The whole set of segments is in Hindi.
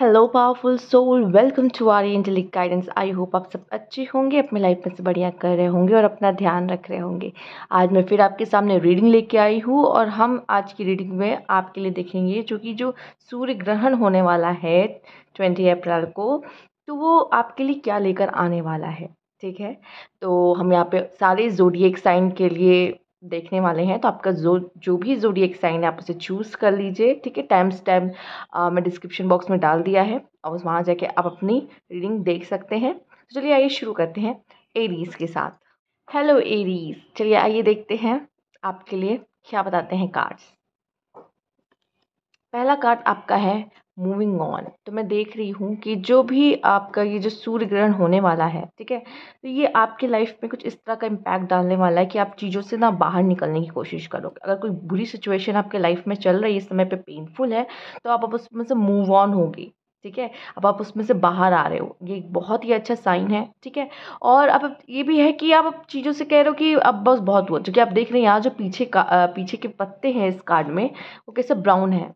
Hello powerful soul welcome to our angelic guidance I hope आप सब अच्छे होंगे अपनी लाइफ में से बढ़िया कर रहे होंगे और अपना ध्यान रख रहे होंगे आज मैं फिर आपके सामने रीडिंग लेके आई हूँ और हम आज की रीडिंग में आपके लिए देखेंगे क्योंकि जो सूर्य ग्रहण होने वाला है ट्वेंटी अप्रैल को तो वो आपके लिए क्या लेकर आने वाला है ठीक है तो हम यहाँ पे सारे जोड़िए साइन के लिए देखने वाले हैं तो आपका जो जो भी एक साइन है आप उसे चूज़ कर लीजिए ठीक है टाइम टाइम मैं डिस्क्रिप्शन बॉक्स में डाल दिया है और वहाँ जाके आप अपनी रीडिंग देख सकते हैं तो चलिए आइए शुरू करते हैं एरीज के साथ हेलो एरीज चलिए आइए देखते हैं आपके लिए क्या बताते हैं कार्ड्स पहला कार्ड आपका है मूविंग ऑन तो मैं देख रही हूँ कि जो भी आपका ये जो सूर्य ग्रहण होने वाला है ठीक है तो ये आपके लाइफ में कुछ इस तरह का इम्पैक्ट डालने वाला है कि आप चीज़ों से ना बाहर निकलने की कोशिश करोगे अगर कोई बुरी सिचुएशन आपके लाइफ में चल रही है इस समय पे पेनफुल है तो आप अब उसमें से मूव ऑन होगी ठीक है अब आप उसमें से बाहर आ रहे हो ये एक बहुत ही अच्छा साइन है ठीक है और अब ये भी है कि आप अब चीज़ों से कह रहे हो कि अब बस बहुत हुआ क्योंकि आप देख रहे हैं यहाँ जो पीछे का पीछे के पत्ते हैं इस कार्ड में वो कैसे ब्राउन है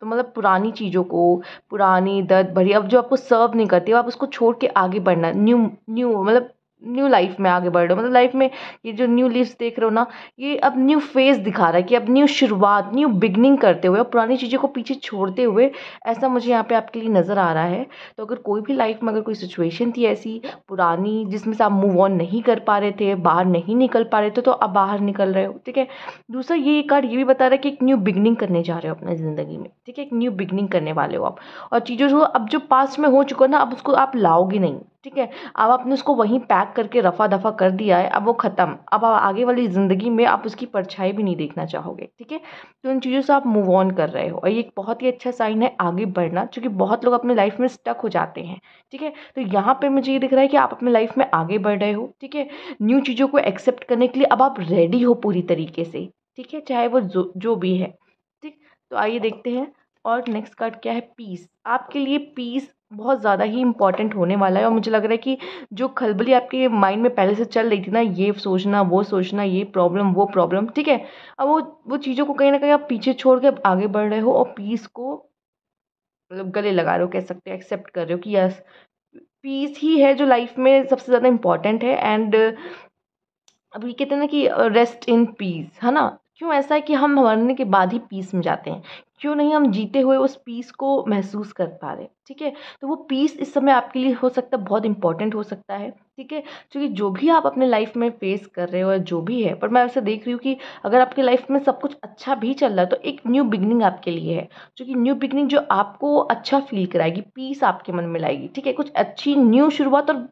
तो मतलब पुरानी चीज़ों को पुरानी दर्द भरी अब जो आपको सर्व नहीं करती अब आप उसको छोड़ के आगे बढ़ना न्यू न्यू मतलब न्यू लाइफ में आगे बढ़ रहे हो मतलब लाइफ में ये जो न्यू लीव्स देख रहे हो ना ये अब न्यू फेज़ दिखा रहा है कि अब न्यू शुरुआत न्यू बिगनिंग करते हुए और पुरानी चीज़ों को पीछे छोड़ते हुए ऐसा मुझे यहाँ पे आपके लिए नज़र आ रहा है तो अगर कोई भी लाइफ में अगर कोई सिचुएशन थी ऐसी पुरानी जिसमें से आप मूव ऑन नहीं कर पा रहे थे बाहर नहीं निकल पा रहे थे तो अब बाहर निकल रहे हो ठीक है दूसरा ये कार्ड ये भी बता रहा है कि एक न्यू बिगनिंग करने जा रहे हो अपने ज़िंदगी में ठीक है एक न्यू बिगनिंग करने वाले हो आप और चीज़ों जो अब जो पास्ट में हो चुका ना अब उसको आप लाओगे नहीं ठीक है अब आपने उसको वहीं पैक करके रफ़ा दफ़ा कर दिया है अब वो ख़त्म अब आगे वाली ज़िंदगी में आप उसकी परछाई भी नहीं देखना चाहोगे ठीक है तो उन चीज़ों से आप मूव ऑन कर रहे हो और ये एक बहुत ही अच्छा साइन है आगे बढ़ना क्योंकि बहुत लोग अपने लाइफ में स्टक हो जाते हैं ठीक है तो यहाँ पर मुझे ये दिख रहा है कि आप अपने लाइफ में आगे बढ़ रहे हो ठीक है न्यू चीज़ों को एक्सेप्ट करने के लिए अब आप रेडी हो पूरी तरीके से ठीक है चाहे वो जो जो भी है ठीक तो आइए देखते हैं और नेक्स्ट कार्ड क्या है पीस आपके लिए पीस बहुत ज़्यादा ही इम्पॉर्टेंट होने वाला है और मुझे लग रहा है कि जो खलबली आपके माइंड में पहले से चल रही थी ना ये सोचना वो सोचना ये प्रॉब्लम वो प्रॉब्लम ठीक है अब वो वो चीज़ों को कहीं ना कहीं आप पीछे छोड़ के आगे बढ़ रहे हो और पीस को मतलब गले लगा रहे हो कह सकते हो एक्सेप्ट कर रहे हो कि यस पीस ही है जो लाइफ में सबसे ज़्यादा इम्पॉर्टेंट है एंड अभी कहते हैं ना कि रेस्ट इन पीस है ना क्यों ऐसा है कि हम मरने के बाद ही पीस में जाते हैं क्यों नहीं हम जीते हुए उस पीस को महसूस कर पा रहे ठीक है तो वो पीस इस समय आपके लिए हो सकता है बहुत इंपॉर्टेंट हो सकता है ठीक है क्योंकि जो भी आप अपने लाइफ में फेस कर रहे हो या जो भी है पर मैं ऐसे देख रही हूँ कि अगर आपकी लाइफ में सब कुछ अच्छा भी चल रहा है तो एक न्यू बिगनिंग आपके लिए है क्योंकि न्यू बिगनिंग जो आपको अच्छा फील कराएगी पीस आपके मन में लाएगी ठीक है कुछ अच्छी न्यू शुरुआत और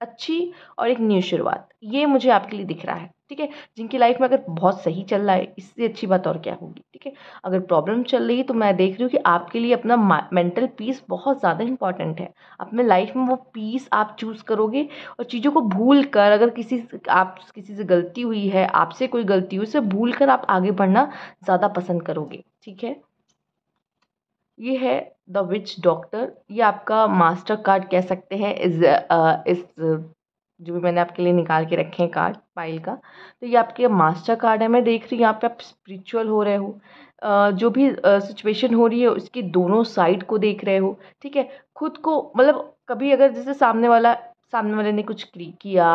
अच्छी और एक न्यू शुरुआत ये मुझे आपके लिए दिख रहा है ठीक है जिनकी लाइफ में अगर बहुत सही चल रहा है इससे अच्छी बात और क्या होगी ठीक है अगर प्रॉब्लम चल रही है तो मैं देख रही हूँ कि आपके लिए अपना मेंटल पीस बहुत ज़्यादा इंपॉर्टेंट है अपने लाइफ में वो पीस आप चूज़ करोगे और चीज़ों को भूल कर अगर किसी आप किसी से गलती हुई है आपसे कोई गलती हुई उसे भूल कर आप आगे बढ़ना ज़्यादा पसंद करोगे ठीक है ये है द विच डॉक्टर ये आपका मास्टर कार्ड कह सकते हैं इस इस जो भी मैंने आपके लिए निकाल के रखे हैं कार्ड फाइल का तो ये आपके मास्टर कार्ड है मैं देख रही हूँ यहाँ पे आप स्पिरिचुअल हो रहे हो जो भी सिचुएशन हो रही है उसकी दोनों साइड को देख रहे हो ठीक है खुद को मतलब कभी अगर जैसे सामने वाला सामने वाले ने कुछ किया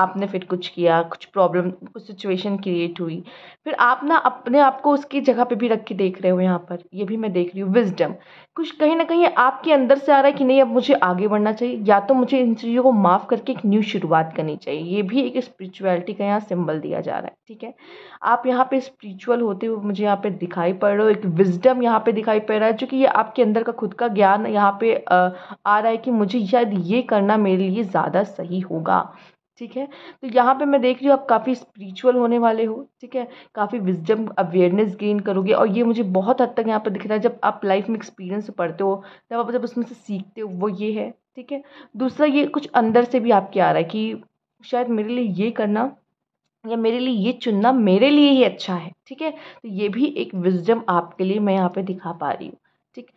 आपने फिर कुछ किया कुछ प्रॉब्लम कुछ सिचुएशन क्रिएट हुई फिर आप ना अपने आप को उसकी जगह पे भी रख के देख रहे हो यहाँ पर ये भी मैं देख रही हूँ विज़डम कुछ कहीं ना कहीं आपके अंदर से आ रहा है कि नहीं अब मुझे आगे बढ़ना चाहिए या तो मुझे इन चीज़ों को माफ़ करके एक न्यू शुरुआत करनी चाहिए ये भी एक स्पिरिचुअलिटी का यहाँ सिंबल दिया जा रहा है ठीक है आप यहाँ पे स्पिरिचुअल होते हुए मुझे यहाँ पे दिखाई पड़ रहे हो एक विजडम यहाँ पे दिखाई पड़ रहा है जो कि ये आपके अंदर का खुद का ज्ञान यहाँ पे आ रहा है कि मुझे शायद ये करना मेरे लिए ज़्यादा सही होगा ठीक है तो यहाँ पे मैं देख रही हूँ आप काफ़ी स्पिरिचुअल होने वाले हो ठीक है काफ़ी विजडम अवेयरनेस गेन करोगे और ये मुझे बहुत हद तक यहाँ पर दिख रहा है जब आप लाइफ में एक्सपीरियंस पढ़ते हो जब आप जब उसमें से सीखते हो वो ये है ठीक है दूसरा ये कुछ अंदर से भी आपके आ रहा है कि शायद मेरे लिए ये करना या मेरे लिए ये चुनना मेरे लिए ही अच्छा है ठीक है तो ये भी एक विजडम आपके लिए मैं यहाँ पर दिखा पा रही हूँ ठीक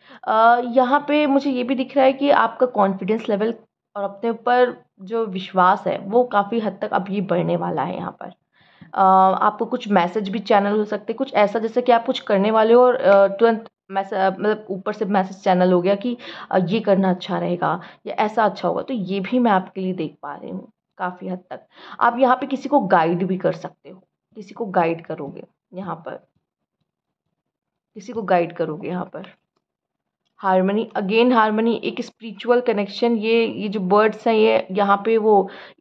यहाँ पे मुझे ये भी दिख रहा है कि आपका कॉन्फिडेंस लेवल और अपने ऊपर जो विश्वास है वो काफ़ी हद तक अब ये बढ़ने वाला है यहाँ पर आपको कुछ मैसेज भी चैनल हो सकते कुछ ऐसा जैसे कि आप कुछ करने वाले हो और तुरंत मैसेज मतलब ऊपर से मैसेज चैनल हो गया कि ये करना अच्छा रहेगा या ऐसा अच्छा होगा तो ये भी मैं आपके लिए देख पा रही हूँ काफ़ी हद तक आप यहाँ पे किसी को गाइड भी कर सकते हो किसी को गाइड करोगे यहाँ पर किसी को गाइड करोगे यहाँ पर हारमनी अगेन हारमनी एक स्पिरिचुअल कनेक्शन ये ये जो बर्ड्स हैं ये यहाँ पे वो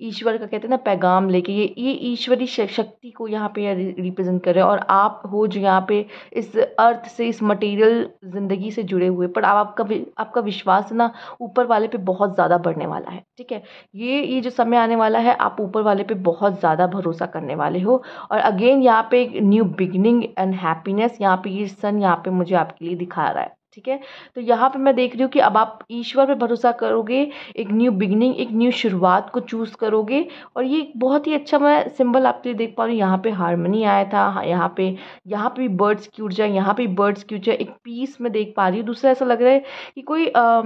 ईश्वर का कहते हैं ना पैगाम लेके ये ये ईश्वरी शक्ति को यहाँ पे रिप्रेजेंट कर रहे हैं और आप हो जो यहाँ पे इस अर्थ से इस मटेरियल ज़िंदगी से जुड़े हुए पर आप आपका आपका विश्वास ना ऊपर वाले पे बहुत ज़्यादा बढ़ने वाला है ठीक है ये ये जो समय आने वाला है आप ऊपर वाले पे बहुत ज़्यादा भरोसा करने वाले हो और अगेन यहाँ पे एक न्यू बिगनिंग एंड हैप्पीनेस यहाँ पे ये सन यहाँ पे मुझे आपके लिए दिखा रहा है ठीक है तो यहाँ पे मैं देख रही हूँ कि अब आप ईश्वर पे भरोसा करोगे एक न्यू बिगनिंग एक न्यू शुरुआत को चूज़ करोगे और ये एक बहुत ही अच्छा मैं सिंबल आपके लिए देख पा रही हूँ यहाँ पे हारमोनी आया था हाँ, यहाँ पे यहाँ पे भी बर्ड्स की ऊर्जा यहाँ पे बर्ड्स की ऊर्जा एक पीस में देख पा रही हूँ दूसरा ऐसा लग रहा है कि कोई आ,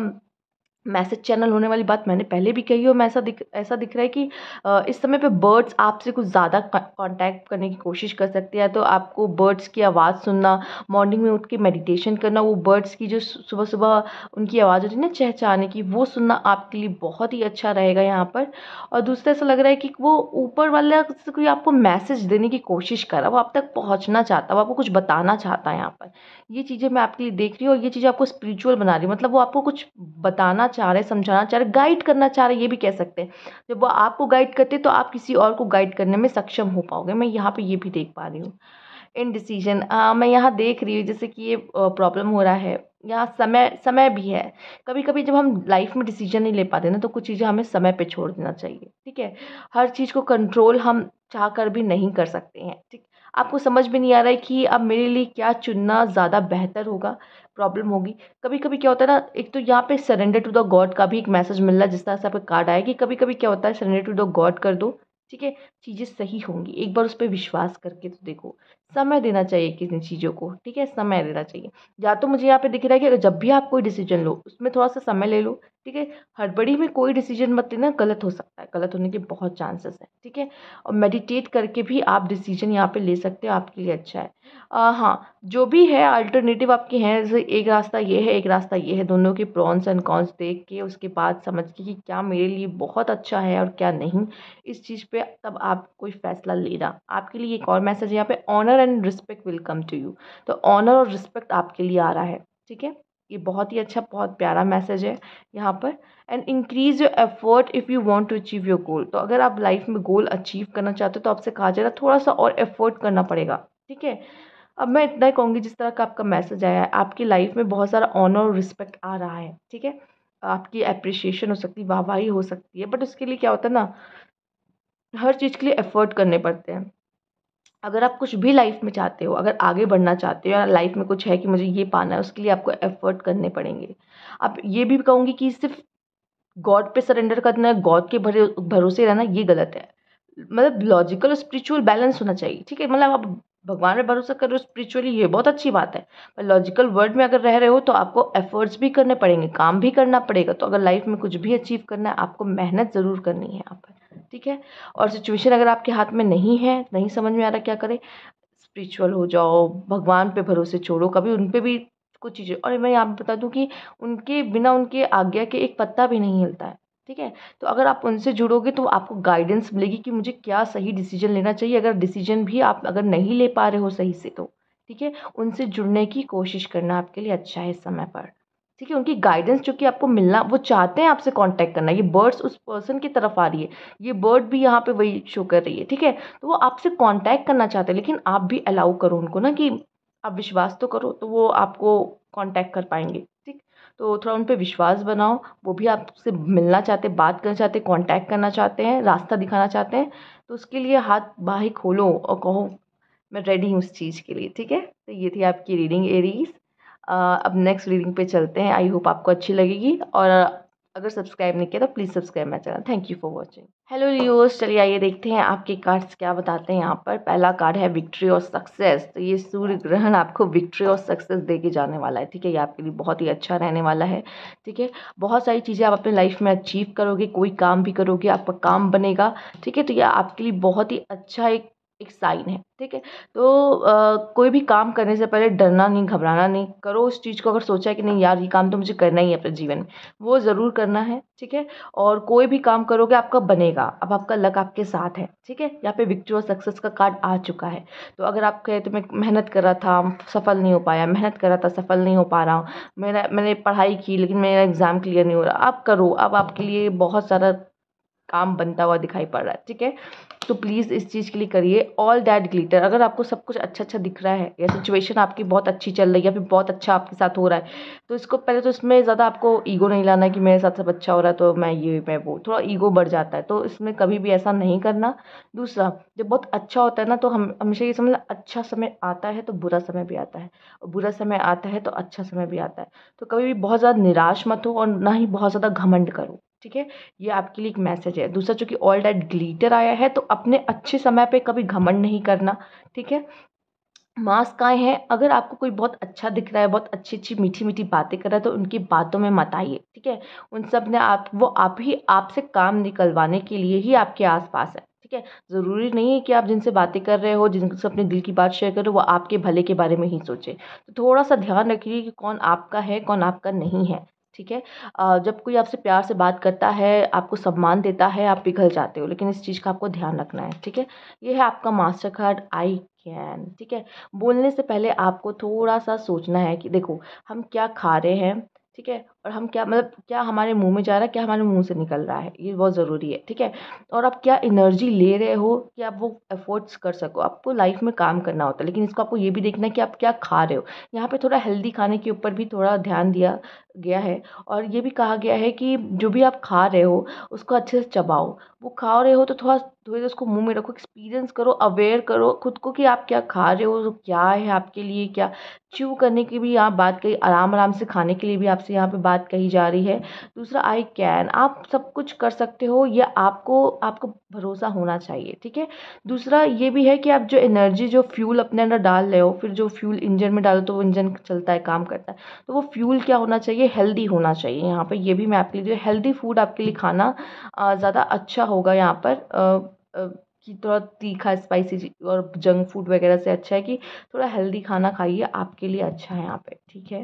मैसेज चैनल होने वाली बात मैंने पहले भी कही और ऐसा दिख ऐसा दिख रहा है कि इस समय पे बर्ड्स आपसे कुछ ज़्यादा कांटेक्ट करने की कोशिश कर सकते हैं तो आपको बर्ड्स की आवाज़ सुनना मॉर्निंग में उठ के मेडिटेशन करना वो बर्ड्स की जो सुबह सुबह उनकी आवाज़ होती है ना चहचाने की वो सुनना आपके लिए बहुत ही अच्छा रहेगा यहाँ पर और दूसरा ऐसा लग रहा है कि वो ऊपर वाला कोई आपको मैसेज देने की कोशिश कर रहा वो आप तक पहुँचना चाहता वो आपको कुछ बताना चाहता है यहाँ पर ये चीज़ें मैं आपके लिए देख रही हूँ और ये चीज़ें आपको स्पिरिचुअल बना रही मतलब वो आपको कुछ बताना चाह रहे समझाना चाह रहे गाइड करना चाह रहे ये भी कह सकते हैं जब वो आपको गाइड करते तो आप किसी और को गाइड करने में सक्षम हो पाओगे मैं यहाँ पे ये भी देख पा रही हूँ इन डिसीजन मैं यहाँ देख रही हूँ जैसे कि ये प्रॉब्लम हो रहा है यहाँ समय समय भी है कभी कभी जब हम लाइफ में डिसीजन नहीं ले पाते ना तो कुछ चीज़ें हमें समय पे छोड़ देना चाहिए ठीक है हर चीज़ को कंट्रोल हम चाह कर भी नहीं कर सकते हैं ठीक आपको समझ में नहीं आ रहा है कि अब मेरे लिए क्या चुनना ज़्यादा बेहतर होगा प्रॉब्लम होगी कभी कभी क्या होता है ना एक तो यहाँ पे सरेंडर टू द गॉड का भी एक मैसेज मिल रहा है जिस तरह से आपका कार्ड आया कि कभी कभी क्या होता है सरेंडर टू द गॉड कर दो ठीक है चीज़ें सही होंगी एक बार उस पर विश्वास करके तो देखो समय देना चाहिए किसी चीज़ों को ठीक है समय देना चाहिए या तो मुझे यहाँ पे दिख रहा है कि जब भी आप कोई डिसीजन लो उसमें थोड़ा सा समय ले लो ठीक है हड़बड़ी में कोई डिसीजन मत लेना गलत हो सकता है गलत होने के बहुत चांसेस हैं ठीक है और मेडिटेट करके भी आप डिसीजन यहाँ पे ले सकते हो आपके लिए अच्छा है आ, हाँ जो भी है अल्टरनेटिव आपके हैं जैसे एक रास्ता ये है एक रास्ता ये है दोनों के प्रॉन्स एंड कॉन्स देख के उसके बाद समझ के कि क्या मेरे लिए बहुत अच्छा है और क्या नहीं इस चीज़ पर तब आप कोई फैसला लेना आपके लिए एक और मैसेज यहाँ पे honour honour and respect will come to you तो ऑनर और रिस्पेक्ट आपके लिए आ रहा है ठीक है ये बहुत ही अच्छा बहुत प्यारा मैसेज है यहाँ पर and increase your effort if you want to achieve your goal तो अगर आप लाइफ में गोल अचीव करना चाहते हो तो आपसे कहा जा रहा है थोड़ा सा और एफर्ट करना पड़ेगा ठीक है अब मैं इतना ही कहूँगी जिस तरह का आपका मैसेज आया है आपकी लाइफ में बहुत सारा ऑनर और रिस्पेक्ट आ रहा है ठीक है आपकी अप्रिशिएशन हो सकती है वाहवाही हो सकती है बट उसके लिए क्या होता है ना हर चीज़ के लिए एफर्ट करने पड़ते हैं अगर आप कुछ भी लाइफ में चाहते हो अगर आगे बढ़ना चाहते हो या लाइफ में कुछ है कि मुझे ये पाना है उसके लिए आपको एफर्ट करने पड़ेंगे आप ये भी कहूँगी कि सिर्फ गॉड पे सरेंडर करना है गॉड के भरे भरोसे रहना ये गलत है मतलब लॉजिकल और स्पिरिचुअल बैलेंस होना चाहिए ठीक है मतलब आप भगवान पर भरोसा करो स्पिरिचुअली ये बहुत अच्छी बात है पर लॉजिकल वर्ल्ड में अगर रह रहे हो तो आपको एफर्ट्स भी करने पड़ेंगे काम भी करना पड़ेगा तो अगर लाइफ में कुछ भी अचीव करना है आपको मेहनत ज़रूर करनी है आप ठीक है और सिचुएशन अगर आपके हाथ में नहीं है नहीं समझ में आ रहा क्या करें स्पिरिचुअल हो जाओ भगवान पे भरोसे छोड़ो कभी उन पर भी कुछ चीज़ें और मैं यहाँ बता दूँ कि उनके बिना उनके आज्ञा के एक पत्ता भी नहीं हिलता है ठीक है तो अगर आप उनसे जुड़ोगे तो आपको गाइडेंस मिलेगी कि मुझे क्या सही डिसीजन लेना चाहिए अगर डिसीजन भी आप अगर नहीं ले पा रहे हो सही से तो ठीक है उनसे जुड़ने की कोशिश करना आपके लिए अच्छा है समय पर ठीक है उनकी गाइडेंस जो कि आपको मिलना वो चाहते हैं आपसे कांटेक्ट करना ये बर्ड्स उस पर्सन की तरफ आ रही है ये बर्ड भी यहाँ पे वही शो कर रही है ठीक है तो वो आपसे कांटेक्ट करना चाहते हैं लेकिन आप भी अलाउ करो उनको ना कि आप विश्वास तो करो तो वो आपको कांटेक्ट कर पाएंगे तो थोड़ा उन पर विश्वास बनाओ वो भी आपसे मिलना चाहते बात करना चाहते कॉन्टैक्ट करना चाहते हैं रास्ता दिखाना चाहते हैं तो उसके लिए हाथ बाहर खोलो और कहो मैं रेडी हूँ उस चीज़ के लिए ठीक है तो ये थी आपकी रीडिंग एरीज अब नेक्स्ट रीडिंग पे चलते हैं आई होप आपको अच्छी लगेगी और अगर सब्सक्राइब नहीं किया तो please subscribe my channel thank you for watching hello Leos चलिए आइए देखते हैं आपके कार्ड्स क्या बताते हैं यहाँ पर पहला कार्ड है विक्ट्री और सक्सेस तो ये सूर्य ग्रहण आपको विक्ट्री और सक्सेस दे के जाने वाला है ठीक है ये आपके लिए बहुत ही अच्छा रहने वाला है ठीक है बहुत सारी चीज़ें आप अपने लाइफ में अचीव करोगे कोई काम भी करोगे आपका काम बनेगा ठीक है तो यह आपके लिए बहुत ही अच्छा एक एक साइन है ठीक है तो कोई भी काम करने से पहले डरना नहीं घबराना नहीं करो उस चीज़ को अगर सोचा है कि नहीं यार ये काम तो मुझे करना ही है अपने जीवन में वो ज़रूर करना है ठीक है और कोई भी काम करोगे आपका बनेगा अब आपका लक आपके साथ है ठीक है यहाँ पे विक्ट्री और सक्सेस का कार्ड आ चुका है तो अगर आप कहे तो मैं मेहनत कर रहा था सफल नहीं हो पाया मेहनत कर रहा था सफल नहीं हो पा रहा हूँ मेरा मैंने पढ़ाई की लेकिन मेरा एग्ज़ाम क्लियर नहीं हो रहा आप करो अब आपके लिए बहुत सारा काम बनता हुआ दिखाई पड़ रहा है ठीक है तो प्लीज़ इस चीज़ के लिए करिए ऑल दैट ग्लिटर अगर आपको सब कुछ अच्छा अच्छा दिख रहा है या सिचुएशन आपकी बहुत अच्छी चल रही है या फिर बहुत अच्छा आपके साथ हो रहा है तो इसको पहले तो इसमें ज़्यादा आपको ईगो नहीं लाना कि मेरे साथ सब अच्छा हो रहा है तो मैं ये मैं वो थोड़ा ईगो बढ़ जाता है तो इसमें कभी भी ऐसा नहीं करना दूसरा जब बहुत अच्छा होता है ना तो हम हमेशा ये समझना अच्छा समय आता है तो बुरा समय भी आता है और बुरा समय आता है तो अच्छा समय भी आता है तो कभी भी बहुत ज़्यादा निराश मत हो और ना ही बहुत ज़्यादा घमंड करो ठीक है ये आपके लिए एक मैसेज है दूसरा चूँकि ऑल डेट ग्लीटर आया है तो अपने अच्छे समय पे कभी घमंड नहीं करना ठीक है मास्क आए हैं अगर आपको कोई बहुत अच्छा दिख रहा है बहुत अच्छी अच्छी मीठी मीठी बातें कर रहा है तो उनकी बातों में मत आइए ठीक है उन सब ने आप वो आप ही आपसे काम निकलवाने के लिए ही आपके आसपास है ठीक है ज़रूरी नहीं है कि आप जिनसे बातें कर रहे हो जिनसे अपने दिल की बात शेयर करो वो आपके भले के बारे में ही सोचे तो थोड़ा सा ध्यान रखिए कि कौन आपका है कौन आपका नहीं है ठीक है जब कोई आपसे प्यार से बात करता है आपको सम्मान देता है आप पिघल जाते हो लेकिन इस चीज़ का आपको ध्यान रखना है ठीक है ये है आपका मास्टर कार्ड आई कैन ठीक है बोलने से पहले आपको थोड़ा सा सोचना है कि देखो हम क्या खा रहे हैं ठीक है और हम क्या मतलब क्या हमारे मुंह में जा रहा है क्या हमारे मुंह से निकल रहा है ये बहुत ज़रूरी है ठीक है और आप क्या एनर्जी ले रहे हो कि आप वो एफोर्ड्स कर सको आपको लाइफ में काम करना होता है लेकिन इसको आपको ये भी देखना है कि आप क्या खा रहे हो यहाँ पे थोड़ा हेल्दी खाने के ऊपर भी थोड़ा ध्यान दिया गया है और ये भी कहा गया है कि जो भी आप खा रहे हो उसको अच्छे से चबाओ वो खा रहे हो तो थोड़ा थोड़ी देर उसको मुंह में रखो एक्सपीरियंस करो अवेयर करो खुद को कि आप क्या खा रहे हो तो क्या है आपके लिए क्या च्यू करने की भी यहाँ बात कही आराम आराम से खाने के लिए भी आपसे यहाँ पे बात कही जा रही है दूसरा आई कैन आप सब कुछ कर सकते हो या आपको आपको भरोसा होना चाहिए ठीक है दूसरा ये भी है कि आप जो एनर्जी जो फ्यूल अपने अंदर डाल रहे हो फिर जो फ्यूल इंजन में डालो तो वो इंजन चलता है काम करता है तो वो फ्यूल क्या होना चाहिए हेल्दी होना चाहिए यहाँ पर यह भी मैं आपके लिए हेल्दी फूड आपके लिए खाना ज़्यादा अच्छा होगा यहाँ पर कि थोड़ा तीखा स्पाइसी और जंक फूड वगैरह से अच्छा है कि थोड़ा हेल्दी खाना खाइए आपके लिए अच्छा है यहाँ पे ठीक है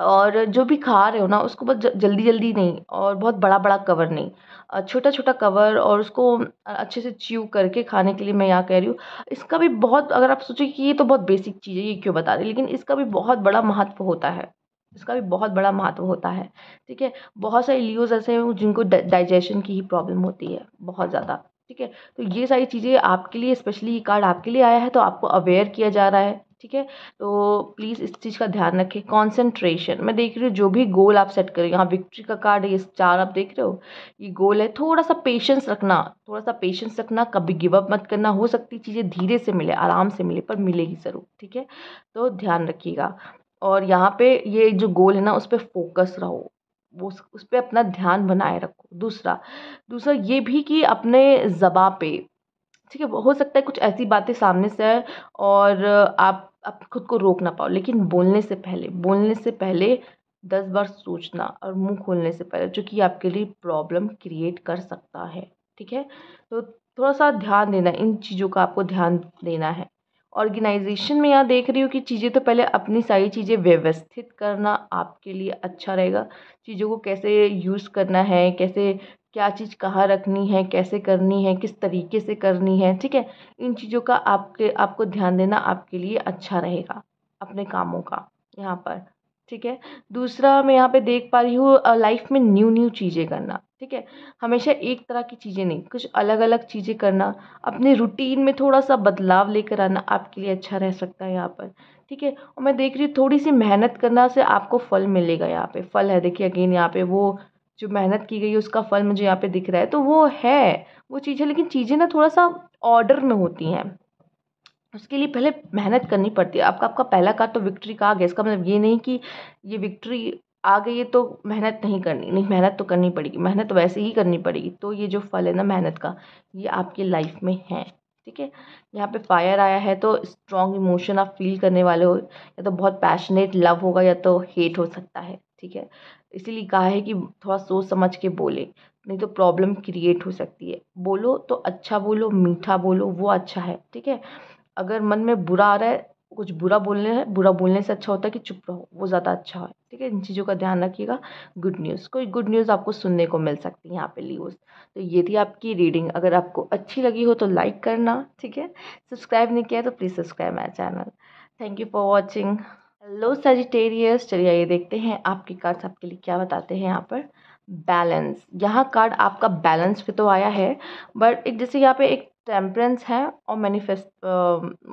और जो भी खा रहे हो ना उसको बहुत जल्दी जल्दी नहीं और बहुत बड़ा बड़ा कवर नहीं छोटा छोटा कवर और उसको अच्छे से च्यू करके खाने के लिए मैं यहाँ कह रही हूँ इसका भी बहुत अगर आप सोचें कि ये तो बहुत बेसिक चीज़ है ये क्यों बता रही लेकिन इसका भी बहुत बड़ा महत्व होता है इसका भी बहुत बड़ा महत्व होता है ठीक है बहुत सारे लियोज ऐसे हैं जिनको डाइजेशन की ही प्रॉब्लम होती है बहुत ज़्यादा ठीक है तो ये सारी चीज़ें आपके लिए स्पेशली ये कार्ड आपके लिए आया है तो आपको अवेयर किया जा रहा है ठीक है तो प्लीज़ इस चीज़ का ध्यान रखें कॉन्सेंट्रेशन मैं देख रही हूँ जो भी गोल आप सेट करें यहाँ विक्ट्री का कार्ड है ये चार आप देख रहे हो ये गोल है थोड़ा सा पेशेंस रखना थोड़ा सा पेशेंस रखना कभी गिव अप मत करना हो सकती चीज़ें धीरे से मिले आराम से मिले पर मिलेगी ज़रूर ठीक है तो ध्यान रखिएगा और यहाँ पे ये जो गोल है ना उस पर फोकस रहो वो उस पर अपना ध्यान बनाए रखो दूसरा दूसरा ये भी कि अपने ज़बा पे ठीक है हो सकता है कुछ ऐसी बातें सामने से आए और आप आप खुद को रोक ना पाओ लेकिन बोलने से पहले बोलने से पहले दस बार सोचना और मुंह खोलने से पहले जो कि आपके लिए प्रॉब्लम क्रिएट कर सकता है ठीक है तो थोड़ा सा ध्यान देना इन चीज़ों का आपको ध्यान देना है ऑर्गेनाइजेशन में यहाँ देख रही हूँ कि चीज़ें तो पहले अपनी सारी चीज़ें व्यवस्थित करना आपके लिए अच्छा रहेगा चीज़ों को कैसे यूज़ करना है कैसे क्या चीज़ कहाँ रखनी है कैसे करनी है किस तरीके से करनी है ठीक है इन चीज़ों का आपके आपको ध्यान देना आपके लिए अच्छा रहेगा अपने कामों का यहाँ पर ठीक है दूसरा मैं यहाँ पे देख पा रही हूँ लाइफ में न्यू न्यू चीज़ें करना ठीक है हमेशा एक तरह की चीज़ें नहीं कुछ अलग अलग चीज़ें करना अपने रूटीन में थोड़ा सा बदलाव लेकर आना आपके लिए अच्छा रह सकता है यहाँ पर ठीक है और मैं देख रही हूँ थोड़ी सी मेहनत करना से आपको फल मिलेगा यहाँ पे फल है देखिए अगेन यहाँ पे वो जो मेहनत की गई है उसका फल मुझे यहाँ पे दिख रहा है तो वो है वो चीज़ है लेकिन चीज़ें ना थोड़ा सा ऑर्डर में होती हैं उसके लिए पहले मेहनत करनी पड़ती है आपका आपका पहला कार्ड तो विक्ट्री का आ गया इसका मतलब ये नहीं कि ये विक्ट्री आ गई है तो मेहनत नहीं करनी नहीं मेहनत तो करनी पड़ेगी मेहनत तो वैसे ही करनी पड़ेगी तो ये जो फल है ना मेहनत का ये आपकी लाइफ में है ठीक है यहाँ पे फायर आया है तो स्ट्रॉन्ग इमोशन आप फील करने वाले हो या तो बहुत पैशनेट लव होगा या तो हेट हो सकता है ठीक है इसीलिए कहा है कि थोड़ा सोच समझ के बोले नहीं तो प्रॉब्लम क्रिएट हो सकती है बोलो तो अच्छा बोलो मीठा बोलो वो अच्छा है ठीक है अगर मन में बुरा आ रहा है कुछ बुरा बोलने है बुरा बोलने से अच्छा होता है कि चुप रहो वो ज़्यादा अच्छा है ठीक है इन चीज़ों का ध्यान रखिएगा गुड न्यूज़ कोई गुड न्यूज़ आपको सुनने को मिल सकती है यहाँ पे लीवस तो ये थी आपकी रीडिंग अगर आपको अच्छी लगी हो तो लाइक करना ठीक है सब्सक्राइब नहीं किया तो please subscribe my channel thank you for watching hello Sagittarius चलिए ये देखते हैं आपके कार्ड्स आपके लिए क्या बताते हैं यहाँ पर बैलेंस यहाँ कार्ड आपका बैलेंस पे तो आया है बट एक जैसे यहाँ पे एक टेम्परेंस है और मैनिफेस्ट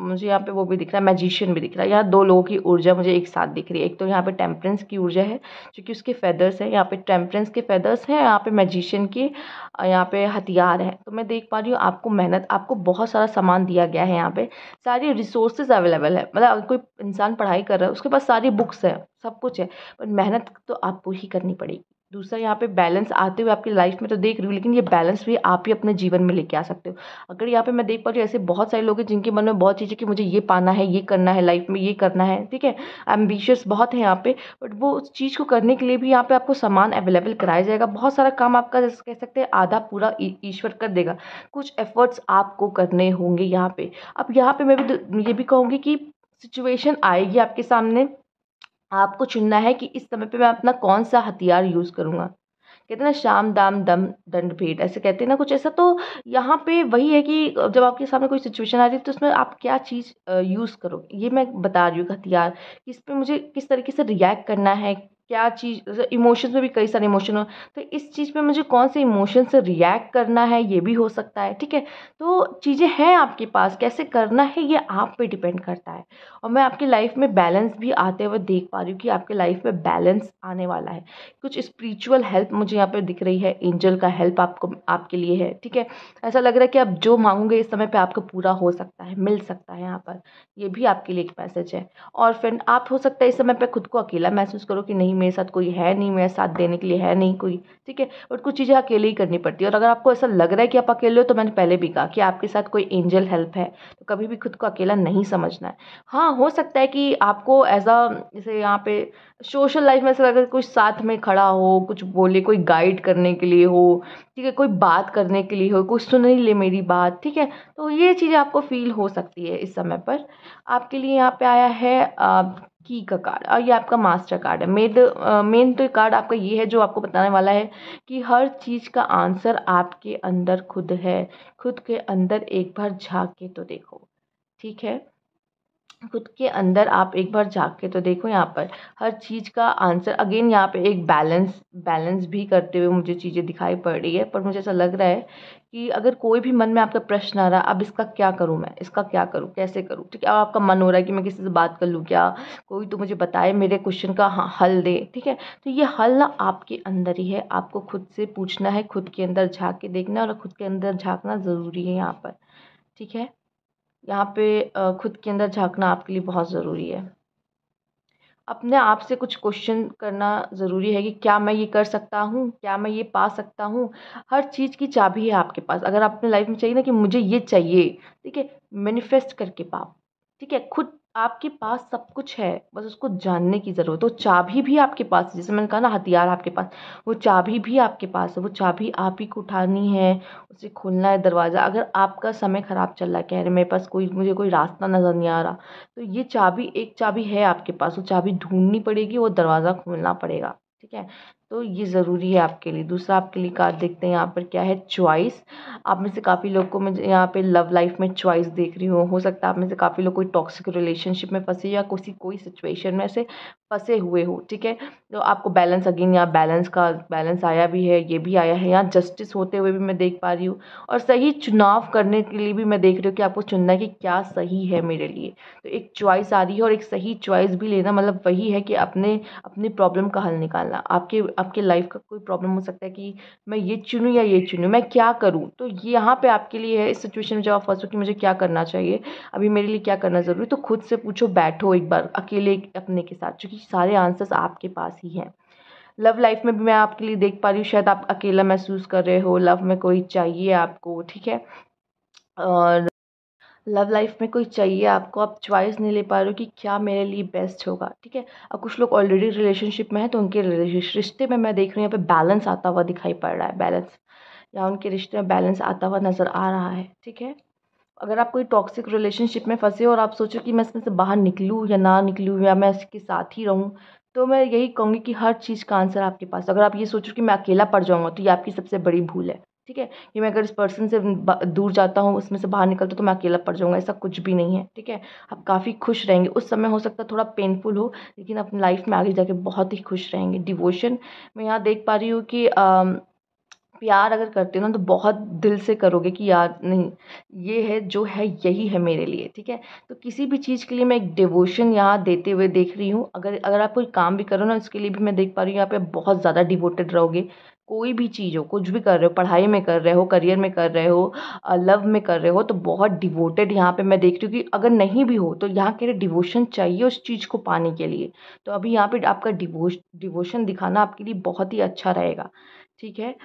मुझे यहाँ पे वो भी दिख रहा है मैजिशियन भी दिख रहा है यहाँ दो लोगों की ऊर्जा मुझे एक साथ दिख रही है एक तो यहाँ पे टेम्परेंस की ऊर्जा है जो कि उसके फेदर्स है यहाँ पे टेम्परेंस के फेदर्स हैं यहाँ पे मैजिशियन की यहाँ पे हथियार है तो मैं देख पा रही हूँ आपको मेहनत आपको बहुत सारा सामान दिया गया है यहाँ पर सारी रिसोर्सेज अवेलेबल है मतलब अगर कोई इंसान पढ़ाई कर रहा है उसके पास सारी बुक्स हैं सब कुछ है पर मेहनत तो आपको ही करनी पड़ेगी दूसरा यहाँ पे बैलेंस आते हुए आपकी लाइफ में तो देख रही हूँ लेकिन ये बैलेंस भी आप ही अपने जीवन में लेके आ सकते हो अगर यहाँ पे मैं देख पा रही हूँ ऐसे बहुत सारे लोग हैं जिनके मन में बहुत चीज़ें कि मुझे ये पाना है ये करना है लाइफ में ये करना है ठीक है एम्बिशियस बहुत है यहाँ पे बट वो उस चीज़ को करने के लिए भी यहाँ पे आपको सामान अवेलेबल कराया जाएगा बहुत सारा काम आपका जैसे कह सकते हैं आधा पूरा ईश्वर कर देगा कुछ एफर्ट्स आपको करने होंगे यहाँ पे अब यहाँ पे मैं भी तो, ये भी कहूँगी कि सिचुएशन आएगी आपके सामने आपको चुनना है कि इस समय पे मैं अपना कौन सा हथियार यूज़ करूँगा कहते हैं ना शाम दाम दम दंड भेद ऐसे कहते हैं ना कुछ ऐसा तो यहाँ पे वही है कि जब आपके सामने कोई सिचुएशन आ रही है तो उसमें आप क्या चीज़ यूज़ करो ये मैं बता रही हूँ हथियार इस पर मुझे किस तरीके से रिएक्ट करना है क्या चीज़ इमोशंस में भी कई सारे इमोशन हो तो इस चीज़ पे मुझे कौन से इमोशन से रिएक्ट करना है ये भी हो सकता है ठीक है तो चीज़ें हैं आपके पास कैसे करना है ये आप पे डिपेंड करता है और मैं आपकी लाइफ में बैलेंस भी आते हुए देख पा रही हूँ कि आपके लाइफ में बैलेंस आने वाला है कुछ स्पिरिचुअल हेल्प मुझे यहाँ पर दिख रही है एंजल का हेल्प आपको आपके लिए है ठीक है ऐसा लग रहा है कि आप जो मांगोगे इस समय पर आपको पूरा हो सकता है मिल सकता है यहाँ पर ये भी आपके लिए एक मैसेज है और फ्रेंड आप हो सकता है इस समय पर खुद को अकेला महसूस करो कि नहीं मेरे साथ कोई है नहीं मेरा साथ देने के लिए है नहीं कोई ठीक है और कुछ चीज़ें अकेले ही करनी पड़ती है और अगर आपको ऐसा लग रहा है कि आप अकेले हो तो मैंने पहले भी कहा कि आपके साथ कोई एंजल हेल्प है तो कभी भी खुद को अकेला नहीं समझना है हाँ हो सकता है कि आपको एज अ जैसे यहाँ पे सोशल लाइफ में से अगर कुछ साथ में खड़ा हो कुछ बोले कोई गाइड करने के लिए हो ठीक है कोई बात करने के लिए हो कोई सुन ही ले मेरी बात ठीक है तो ये चीज़ें आपको फील हो सकती है इस समय पर आपके लिए यहाँ पे आया है की का कार्ड और ये आपका मास्टर कार्ड है मेड मेन तो कार्ड आपका ये है जो आपको बताने वाला है कि हर चीज़ का आंसर आपके अंदर खुद है खुद के अंदर एक बार झाँक के तो देखो ठीक है खुद के अंदर आप एक बार झाँक के तो देखो यहाँ पर हर चीज़ का आंसर अगेन यहाँ पे एक बैलेंस बैलेंस भी करते हुए मुझे चीज़ें दिखाई पड़ रही है पर मुझे ऐसा लग रहा है कि अगर कोई भी मन में आपका प्रश्न आ रहा है अब इसका क्या करूँ मैं इसका क्या करूँ कैसे करूँ ठीक है अब आपका मन हो रहा है कि मैं किसी से बात कर लूँ क्या कोई तो मुझे बताए मेरे क्वेश्चन का हल दे ठीक है तो ये हल ना आपके अंदर ही है आपको खुद से पूछना है खुद के अंदर झाँक के देखना और खुद के अंदर झाँकना ज़रूरी है यहाँ पर ठीक है यहाँ पे खुद के अंदर झाँकना आपके लिए बहुत ज़रूरी है अपने आप से कुछ क्वेश्चन करना ज़रूरी है कि क्या मैं ये कर सकता हूँ क्या मैं ये पा सकता हूँ हर चीज़ की चाबी है आपके पास अगर आपने लाइफ में चाहिए ना कि मुझे ये चाहिए ठीक है मैनिफेस्ट करके पाओ ठीक है खुद आपके पास सब कुछ है बस उसको जानने की ज़रूरत है तो चाबी भी आपके पास जैसे मैंने कहा ना हथियार आपके पास वो चाबी भी आपके पास है वो चाबी आप ही को उठानी है उसे खोलना है दरवाज़ा अगर आपका समय ख़राब चल रहा है कह रहे मेरे पास कोई मुझे कोई रास्ता नज़र नहीं आ रहा तो ये चाबी एक चाबी है आपके पास वो चाबी ढूंढनी पड़ेगी वो दरवाज़ा खोलना पड़ेगा ठीक है तो ये ज़रूरी है आपके लिए दूसरा आपके लिए कार्ड देखते हैं यहाँ पर क्या है च्वाइस आप में से काफ़ी लोग को मैं यहाँ पे लव लाइफ में च्वाइस देख रही हूँ हो सकता है आप में से काफ़ी लोग कोई टॉक्सिक रिलेशनशिप में फंसे या किसी कोई सिचुएशन में से फंसे हुए हो ठीक है तो आपको बैलेंस अगेन यहाँ बैलेंस का बैलेंस आया भी है ये भी आया है यहाँ जस्टिस होते हुए भी मैं देख पा रही हूँ और सही चुनाव करने के लिए भी मैं देख रही हूँ कि आपको चुनना है कि क्या सही है मेरे लिए तो एक चॉइस आ रही है और एक सही चॉइस भी लेना मतलब वही है कि अपने अपनी प्रॉब्लम का हल निकालना आपके आपके लाइफ का कोई प्रॉब्लम हो सकता है कि मैं ये चुनूँ या ये चुनूँ मैं क्या करूँ तो यहाँ पे आपके लिए है इस सिचुएशन में जब आप फंसो कि मुझे क्या करना चाहिए अभी मेरे लिए क्या करना ज़रूरी तो खुद से पूछो बैठो एक बार अकेले अपने के साथ क्योंकि सारे आंसर्स आपके पास ही हैं लव लाइफ में भी मैं आपके लिए देख पा रही हूँ शायद आप अकेला महसूस कर रहे हो लव में कोई चाहिए आपको ठीक है और लव लाइफ़ में कोई चाहिए आपको आप चॉइस नहीं ले पा रहे हो कि क्या मेरे लिए बेस्ट होगा ठीक है अब कुछ लोग ऑलरेडी रिलेशनशिप में हैं तो उनके रिश्ते में मैं देख रही हूँ यहाँ पे बैलेंस आता हुआ दिखाई पड़ रहा है बैलेंस या उनके रिश्ते में बैलेंस आता हुआ नज़र आ रहा है ठीक है अगर आप कोई टॉक्सिक रिलेशनशिप में फंसे हो और आप सोचो कि मैं इसमें से बाहर निकलूँ या ना निकलूँ या मैं इसके साथ ही रहूँ तो मैं यही कहूँगी कि हर चीज़ का आंसर आपके पास अगर आप ये सोचो कि मैं अकेला पड़ जाऊँगा तो ये आपकी सबसे बड़ी भूल है ठीक है कि मैं अगर इस पर्सन से दूर जाता हूँ उसमें से बाहर निकलता हूँ तो मैं अकेला पड़ जाऊँगा ऐसा कुछ भी नहीं है ठीक है आप काफ़ी खुश रहेंगे उस समय हो सकता है थोड़ा पेनफुल हो लेकिन अपनी लाइफ में आगे जाके बहुत ही खुश रहेंगे डिवोशन मैं यहाँ देख पा रही हूँ कि आ, प्यार अगर करते हो ना तो बहुत दिल से करोगे कि यार नहीं ये है जो है यही है मेरे लिए ठीक है तो किसी भी चीज़ के लिए मैं एक डिवोशन यहाँ देते हुए देख रही हूँ अगर अगर आप कोई काम भी करो ना उसके लिए भी मैं देख पा रही हूँ यहाँ पे बहुत ज़्यादा डिवोटेड रहोगे कोई भी चीज़ हो कुछ भी कर रहे हो पढ़ाई में कर रहे हो करियर में कर रहे हो लव में कर रहे हो तो बहुत डिवोटेड यहाँ पे मैं देख रही हूँ कि अगर नहीं भी हो तो यहाँ के लिए डिवोशन चाहिए उस चीज़ को पाने के लिए तो अभी यहाँ पे आपका डिवोश डिवोशन दिखाना आपके लिए बहुत ही अच्छा रहेगा ठीक है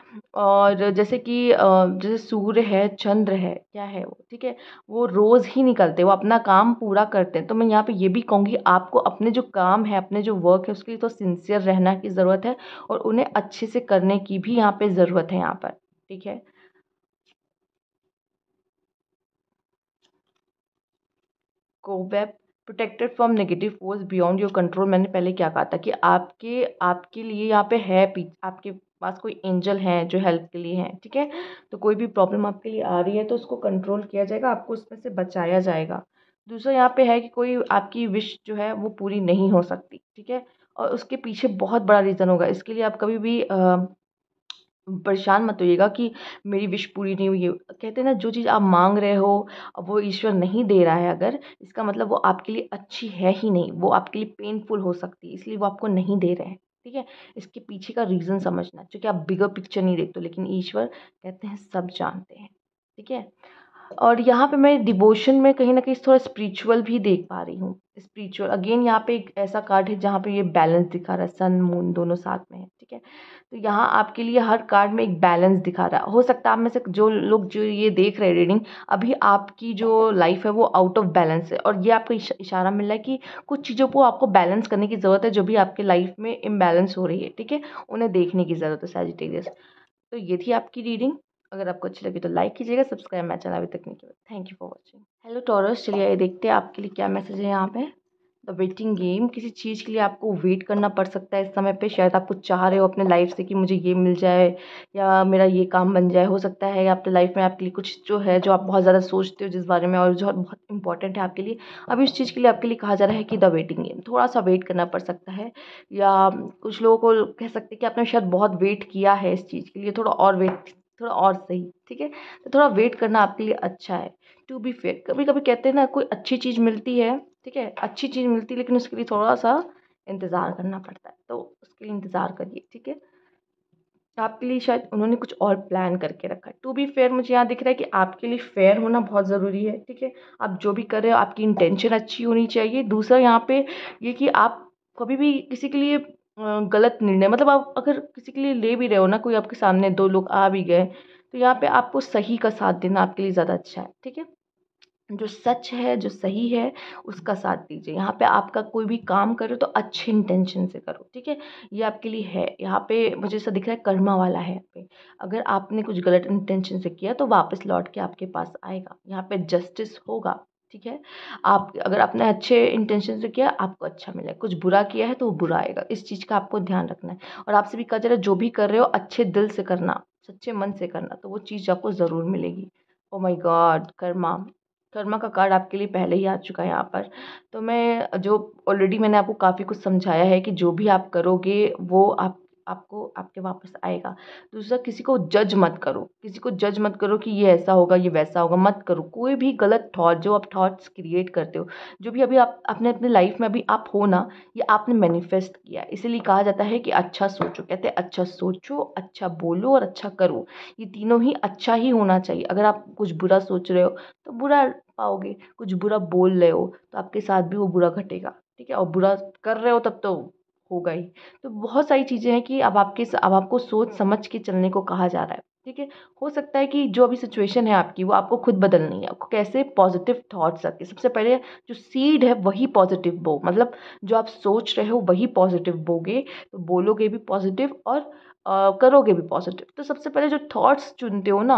और जैसे कि जैसे सूर्य है चंद्र है क्या है वो ठीक है वो रोज़ ही निकलते हैं वो अपना काम पूरा करते हैं तो मैं यहाँ पे ये भी कहूँगी आपको अपने जो काम है अपने जो वर्क है उसके लिए तो सिंसियर रहना की ज़रूरत है और उन्हें अच्छे से करने की भी यहाँ पे ज़रूरत है यहाँ पर ठीक है कोवेब protected from negative force beyond your control मैंने पहले क्या कहा था कि आपके आपके लिए यहाँ पे है आपके पास कोई एंजल है जो हेल्प के लिए है ठीक है तो कोई भी प्रॉब्लम आपके लिए आ रही है तो उसको कंट्रोल किया जाएगा आपको उसमें से बचाया जाएगा दूसरा यहाँ पे है कि कोई आपकी विश जो है वो पूरी नहीं हो सकती ठीक है और उसके पीछे बहुत बड़ा रीज़न होगा इसके लिए आप कभी भी परेशान मत होइएगा कि मेरी विश पूरी नहीं हुई है कहते हैं ना जो चीज़ आप मांग रहे हो वो ईश्वर नहीं दे रहा है अगर इसका मतलब वो आपके लिए अच्छी है ही नहीं वो आपके लिए पेनफुल हो सकती है इसलिए वो आपको नहीं दे रहे हैं ठीक है इसके पीछे का रीज़न समझना क्योंकि आप बिगर पिक्चर नहीं देखते लेकिन ईश्वर कहते हैं सब जानते हैं ठीक है और यहाँ पे मैं डिवोशन में कहीं ना कहीं थोड़ा स्पिरिचुअल भी देख पा रही हूँ स्पिरिचुअल अगेन यहाँ पे एक ऐसा कार्ड है जहाँ पे ये बैलेंस दिखा रहा है सन मून दोनों साथ में है ठीक है तो यहाँ आपके लिए हर कार्ड में एक बैलेंस दिखा रहा है हो सकता है आप में से जो लोग जो ये देख रहे हैं रीडिंग अभी आपकी जो लाइफ है वो आउट ऑफ बैलेंस है और ये आपको इशारा मिल रहा है कि कुछ चीज़ों को आपको बैलेंस करने की ज़रूरत है जो भी आपके लाइफ में इम्बैलेंस हो रही है ठीक है उन्हें देखने की ज़रूरत है सैजिटेरियस तो ये थी आपकी रीडिंग अगर आपको अच्छी लगी तो लाइक कीजिएगा सब्सक्राइब मैं चैनल अभी तक नहीं किया thank you for watching hello Taurus चलिए ये देखते हैं आपके लिए क्या मैसेज है यहाँ पे द वेटिंग गेम किसी चीज़ के लिए आपको वेट करना पड़ सकता है इस समय पे शायद आप कुछ चाह रहे हो अपने लाइफ से कि मुझे ये मिल जाए या मेरा ये काम बन जाए हो सकता है या आपके लाइफ में आपके लिए कुछ जो है जो आप बहुत ज़्यादा सोचते हो जिस बारे में और जो बहुत इंपॉर्टेंट है आपके लिए अभी उस चीज़ के लिए आपके लिए कहा जा रहा है कि द वेटिंग गेम थोड़ा सा वेट करना पड़ सकता है या कुछ लोगों को कह सकते हैं कि आपने शायद बहुत वेट किया है इस चीज़ के लिए थोड़ा और वेट थोड़ा और सही ठीक है तो थोड़ा वेट करना आपके लिए अच्छा है टू बी फेयर कभी कभी कहते हैं ना कोई अच्छी चीज़ मिलती है ठीक है अच्छी चीज़ मिलती है लेकिन उसके लिए थोड़ा सा इंतज़ार करना पड़ता है तो उसके लिए इंतज़ार करिए ठीक है आपके लिए शायद उन्होंने कुछ और प्लान करके रखा है टू बी फेयर मुझे यहाँ दिख रहा है कि आपके लिए फेयर होना बहुत ज़रूरी है ठीक है आप जो भी कर रहे हो आपकी इंटेंशन अच्छी होनी चाहिए दूसरा यहाँ पे ये कि आप कभी भी किसी के लिए गलत निर्णय मतलब आप अगर किसी के लिए ले भी रहे हो ना कोई आपके सामने दो लोग आ भी गए तो यहाँ पे आपको सही का साथ देना आपके लिए ज़्यादा अच्छा है ठीक है जो सच है जो सही है उसका साथ दीजिए यहाँ पे आपका कोई भी काम करो तो अच्छे इंटेंशन से करो ठीक है ये आपके लिए है यहाँ पे मुझे ऐसा दिख रहा है कर्मा वाला है यहाँ पे अगर आपने कुछ गलत इंटेंशन से किया तो वापस लौट के आपके पास आएगा यहाँ पे जस्टिस होगा ठीक है आप अगर आपने अच्छे इंटेंशन से किया आपको अच्छा मिलेगा कुछ बुरा किया है तो वो बुरा आएगा इस चीज़ का आपको ध्यान रखना है और आपसे भी कहा जा रहा है जो भी कर रहे हो अच्छे दिल से करना सच्चे मन से करना तो वो चीज़ आपको ज़रूर मिलेगी oh my god karma karma का कार्ड आपके लिए पहले ही आ चुका है यहाँ पर तो मैं जो ऑलरेडी मैंने आपको काफ़ी कुछ समझाया है कि जो भी आप करोगे वो आप आपको आपके वापस आएगा दूसरा किसी को जज मत करो किसी को जज मत करो कि ये ऐसा होगा ये वैसा होगा मत करो कोई भी गलत थॉट जो आप थॉट्स क्रिएट करते हो जो भी अभी आप अपने अपने लाइफ में अभी आप हो ना ये आपने मैनिफेस्ट किया इसीलिए कहा जाता है कि अच्छा सोचो कहते हैं अच्छा सोचो अच्छा बोलो और अच्छा करो ये तीनों ही अच्छा ही होना चाहिए अगर आप कुछ बुरा सोच रहे हो तो बुरा पाओगे कुछ बुरा बोल रहे हो तो आपके साथ भी वो बुरा घटेगा ठीक है और बुरा कर रहे हो तब तो होगा ही तो बहुत सारी चीज़ें हैं कि अब आपके अब आपको सोच समझ के चलने को कहा जा रहा है ठीक है हो सकता है कि जो अभी सिचुएशन है आपकी वो आपको खुद बदलनी है आपको कैसे पॉजिटिव थॉट्स आते सबसे पहले जो सीड है वही पॉजिटिव बो मतलब जो आप सोच रहे हो वही पॉजिटिव बोगे तो बोलोगे भी पॉजिटिव और आ, करोगे भी पॉजिटिव तो सबसे पहले जो थॉट्स चुनते हो ना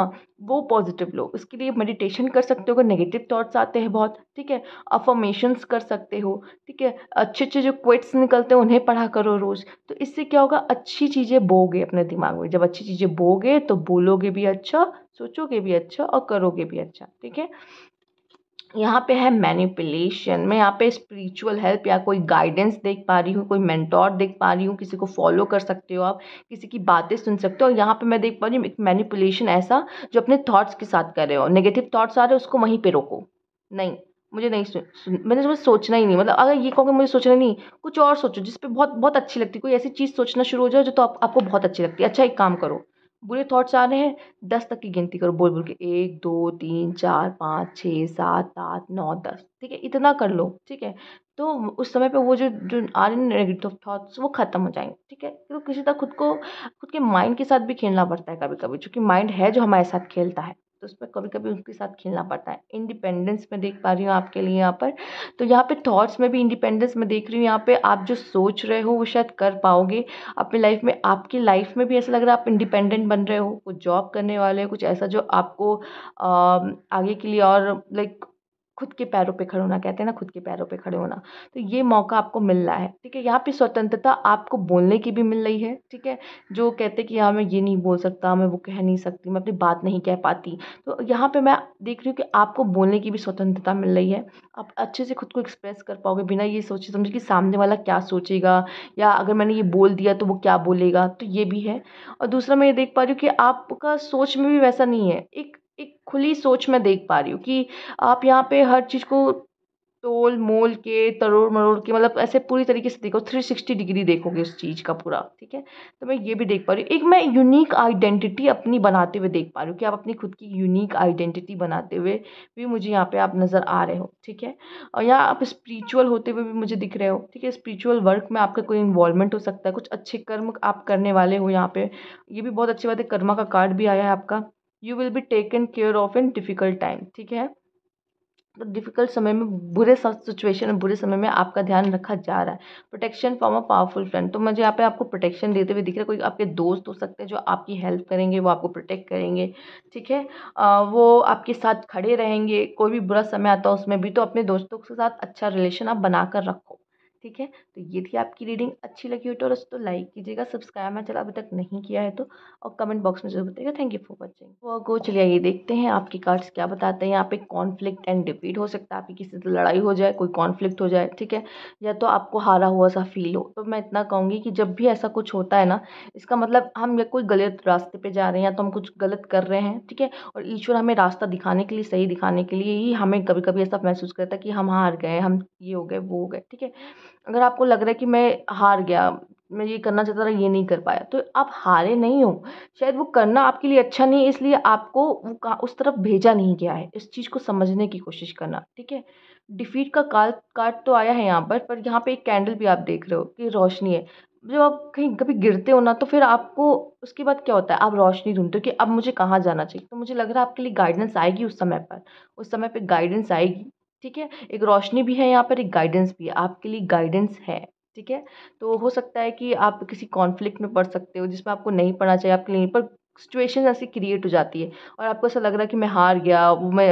वो पॉजिटिव लो उसके लिए मेडिटेशन कर सकते हो अगर नेगेटिव थॉट्स आते हैं बहुत ठीक है अफॉर्मेशंस कर सकते हो ठीक है अच्छे अच्छे जो क्वेट्स निकलते हैं उन्हें पढ़ा करो रोज़ तो इससे क्या होगा अच्छी चीज़ें बोगे अपने दिमाग में जब अच्छी चीज़ें बोगे तो बो बोलोगे भी अच्छा सोचोगे भी अच्छा और करोगे भी अच्छा ठीक है यहाँ पे है मैनिपुलेशन मैं यहाँ पे स्पिरिचुअल हेल्प या कोई गाइडेंस देख पा रही हूँ कोई मेंटोर देख पा रही हूँ किसी को फॉलो कर सकते हो आप किसी की बातें सुन सकते हो और यहाँ पे मैं देख पा रही हूँ एक मैनिपुलेशन ऐसा जो अपने थॉट्स के साथ कर रहे हो नेगेटिव थॉट्स आ रहे हो उसको वहीं पे रोको नहीं मुझे नहीं सुन, सुन मैंने मुझे सोचना ही नहीं मतलब अगर ये कहोगे मुझे सोचना नहीं कुछ और सोचो जिस पर बहुत बहुत अच्छी लगती है कोई ऐसी चीज़ सोचना शुरू हो जाए जो तो आप, आपको बहुत अच्छी लगती है अच्छा एक काम करो बुरे थॉट्स आ रहे हैं दस तक की गिनती करो बोल बोल के एक दो तीन चार पाँच छः सात आठ नौ दस ठीक है इतना कर लो ठीक है तो उस समय पे वो जो जो आ रहे नेगेटिव थॉट्स वो ख़त्म हो जाएंगे ठीक है तो किसी तरह खुद को खुद के माइंड के साथ भी खेलना पड़ता है कभी कभी चूँकि माइंड है जो हमारे साथ खेलता है तो उसमें कभी कभी उसके साथ खेलना पड़ता है इंडिपेंडेंस में देख पा रही हूँ आपके लिए यहाँ पर तो यहाँ पे थॉट्स में भी इंडिपेंडेंस में देख रही हूँ यहाँ पे आप जो सोच रहे हो वो शायद कर पाओगे अपनी लाइफ में आपकी लाइफ में भी ऐसा लग रहा है आप इंडिपेंडेंट बन रहे हो कुछ जॉब करने वाले हो कुछ ऐसा जो आपको आ, आगे के लिए और लाइक खुद के पैरों पे खड़े होना कहते हैं ना खुद के पैरों पे खड़े होना तो ये मौका आपको मिल रहा है ठीक है यहाँ पे स्वतंत्रता आपको बोलने की भी मिल रही है ठीक है जो कहते हैं कि हाँ मैं ये नहीं बोल सकता मैं वो कह नहीं सकती मैं अपनी बात नहीं कह पाती तो यहाँ पे मैं देख रही हूँ कि आपको बोलने की भी स्वतंत्रता मिल रही है आप अच्छे से खुद को एक्सप्रेस कर पाओगे बिना ये सोचे समझे कि सामने वाला क्या सोचेगा या अगर मैंने ये बोल दिया तो वो क्या बोलेगा तो ये भी है और दूसरा मैं ये देख पा रही हूँ कि आपका सोच में भी वैसा नहीं है एक एक खुली सोच मैं देख पा रही हूँ कि आप यहाँ पे हर चीज़ को तोल मोल के तरोड़ मरोड़ के मतलब ऐसे पूरी तरीके से देखो थ्री सिक्सटी डिग्री देखोगे उस चीज़ का पूरा ठीक है तो मैं ये भी देख पा रही हूँ एक मैं यूनिक आइडेंटिटी अपनी बनाते हुए देख पा रही हूँ कि आप अपनी खुद की यूनिक आइडेंटिटी बनाते हुए भी मुझे यहाँ पे आप नज़र आ रहे हो ठीक है और यहाँ आप स्पिरिचुअल होते हुए भी मुझे दिख रहे हो ठीक है स्परिचुअल वर्क में आपका कोई इन्वॉल्वमेंट हो सकता है कुछ अच्छे कर्म आप करने वाले हो यहाँ पर ये भी बहुत अच्छी बात है कर्मा का कार्ड भी आया है आपका you will be taken care of in difficult time ठीक है तो डिफ़िकल्ट समय में बुरे सिचुएशन में बुरे समय में आपका ध्यान रखा जा रहा है protection from a powerful friend तो मुझे यहाँ पे आपको प्रोटेक्शन देते हुए दिख रहा है कोई आपके दोस्त हो सकते हैं जो आपकी हेल्प करेंगे वो आपको प्रोटेक्ट करेंगे ठीक है वो आपके साथ खड़े रहेंगे कोई भी बुरा समय आता है उसमें भी तो अपने दोस्तों के साथ अच्छा रिलेशन आप बना कर रखो ठीक है तो ये थी आपकी रीडिंग अच्छी लगी हो तो रस तो लाइक कीजिएगा सब्सक्राइब मैं चला अभी तक नहीं किया है तो और कमेंट बॉक्स में जरूर बताइएगा थैंक यू फॉर वॉचिंग वो गो चलिए ये देखते हैं आपके कार्ड्स क्या बताते हैं यहाँ पे कॉन्फ्लिक्ट एंड डिपीट हो सकता है आपकी किसी से लड़ाई हो जाए कोई कॉन्फ्लिक्ट हो जाए ठीक है या तो आपको हारा हुआ सा फील हो तो मैं इतना कहूँगी कि जब भी ऐसा कुछ होता है ना इसका मतलब हम या कोई गलत रास्ते पर जा रहे हैं या तो हम कुछ गलत कर रहे हैं ठीक है और ईश्वर हमें रास्ता दिखाने के लिए सही दिखाने के लिए ही हमें कभी कभी ऐसा महसूस करता है कि हम हार गए हम ये हो गए वो हो गए ठीक है अगर आपको लग रहा है कि मैं हार गया मैं ये करना चाहता था ये नहीं कर पाया तो आप हारे नहीं हो शायद वो करना आपके लिए अच्छा नहीं है इसलिए आपको वो उस तरफ भेजा नहीं गया है इस चीज़ को समझने की कोशिश करना ठीक है डिफीट का काल कार्ड तो आया है यहाँ पर पर यहाँ पे एक कैंडल भी आप देख रहे हो कि रोशनी है जब आप कहीं कभी गिरते हो ना तो फिर आपको उसके बाद क्या होता है आप रोशनी ढूंढते हो कि अब मुझे कहाँ जाना चाहिए तो मुझे लग रहा है आपके लिए गाइडेंस आएगी उस समय पर उस समय पर गाइडेंस आएगी ठीक है एक रोशनी भी है यहाँ पर एक गाइडेंस भी है आपके लिए गाइडेंस है ठीक है तो हो सकता है कि आप किसी कॉन्फ्लिक्ट में पढ़ सकते हो जिसमें आपको नहीं पढ़ना चाहिए आपके लिए पर सिचुएशन ऐसी क्रिएट हो जाती है और आपको ऐसा लग रहा है कि मैं हार गया मैं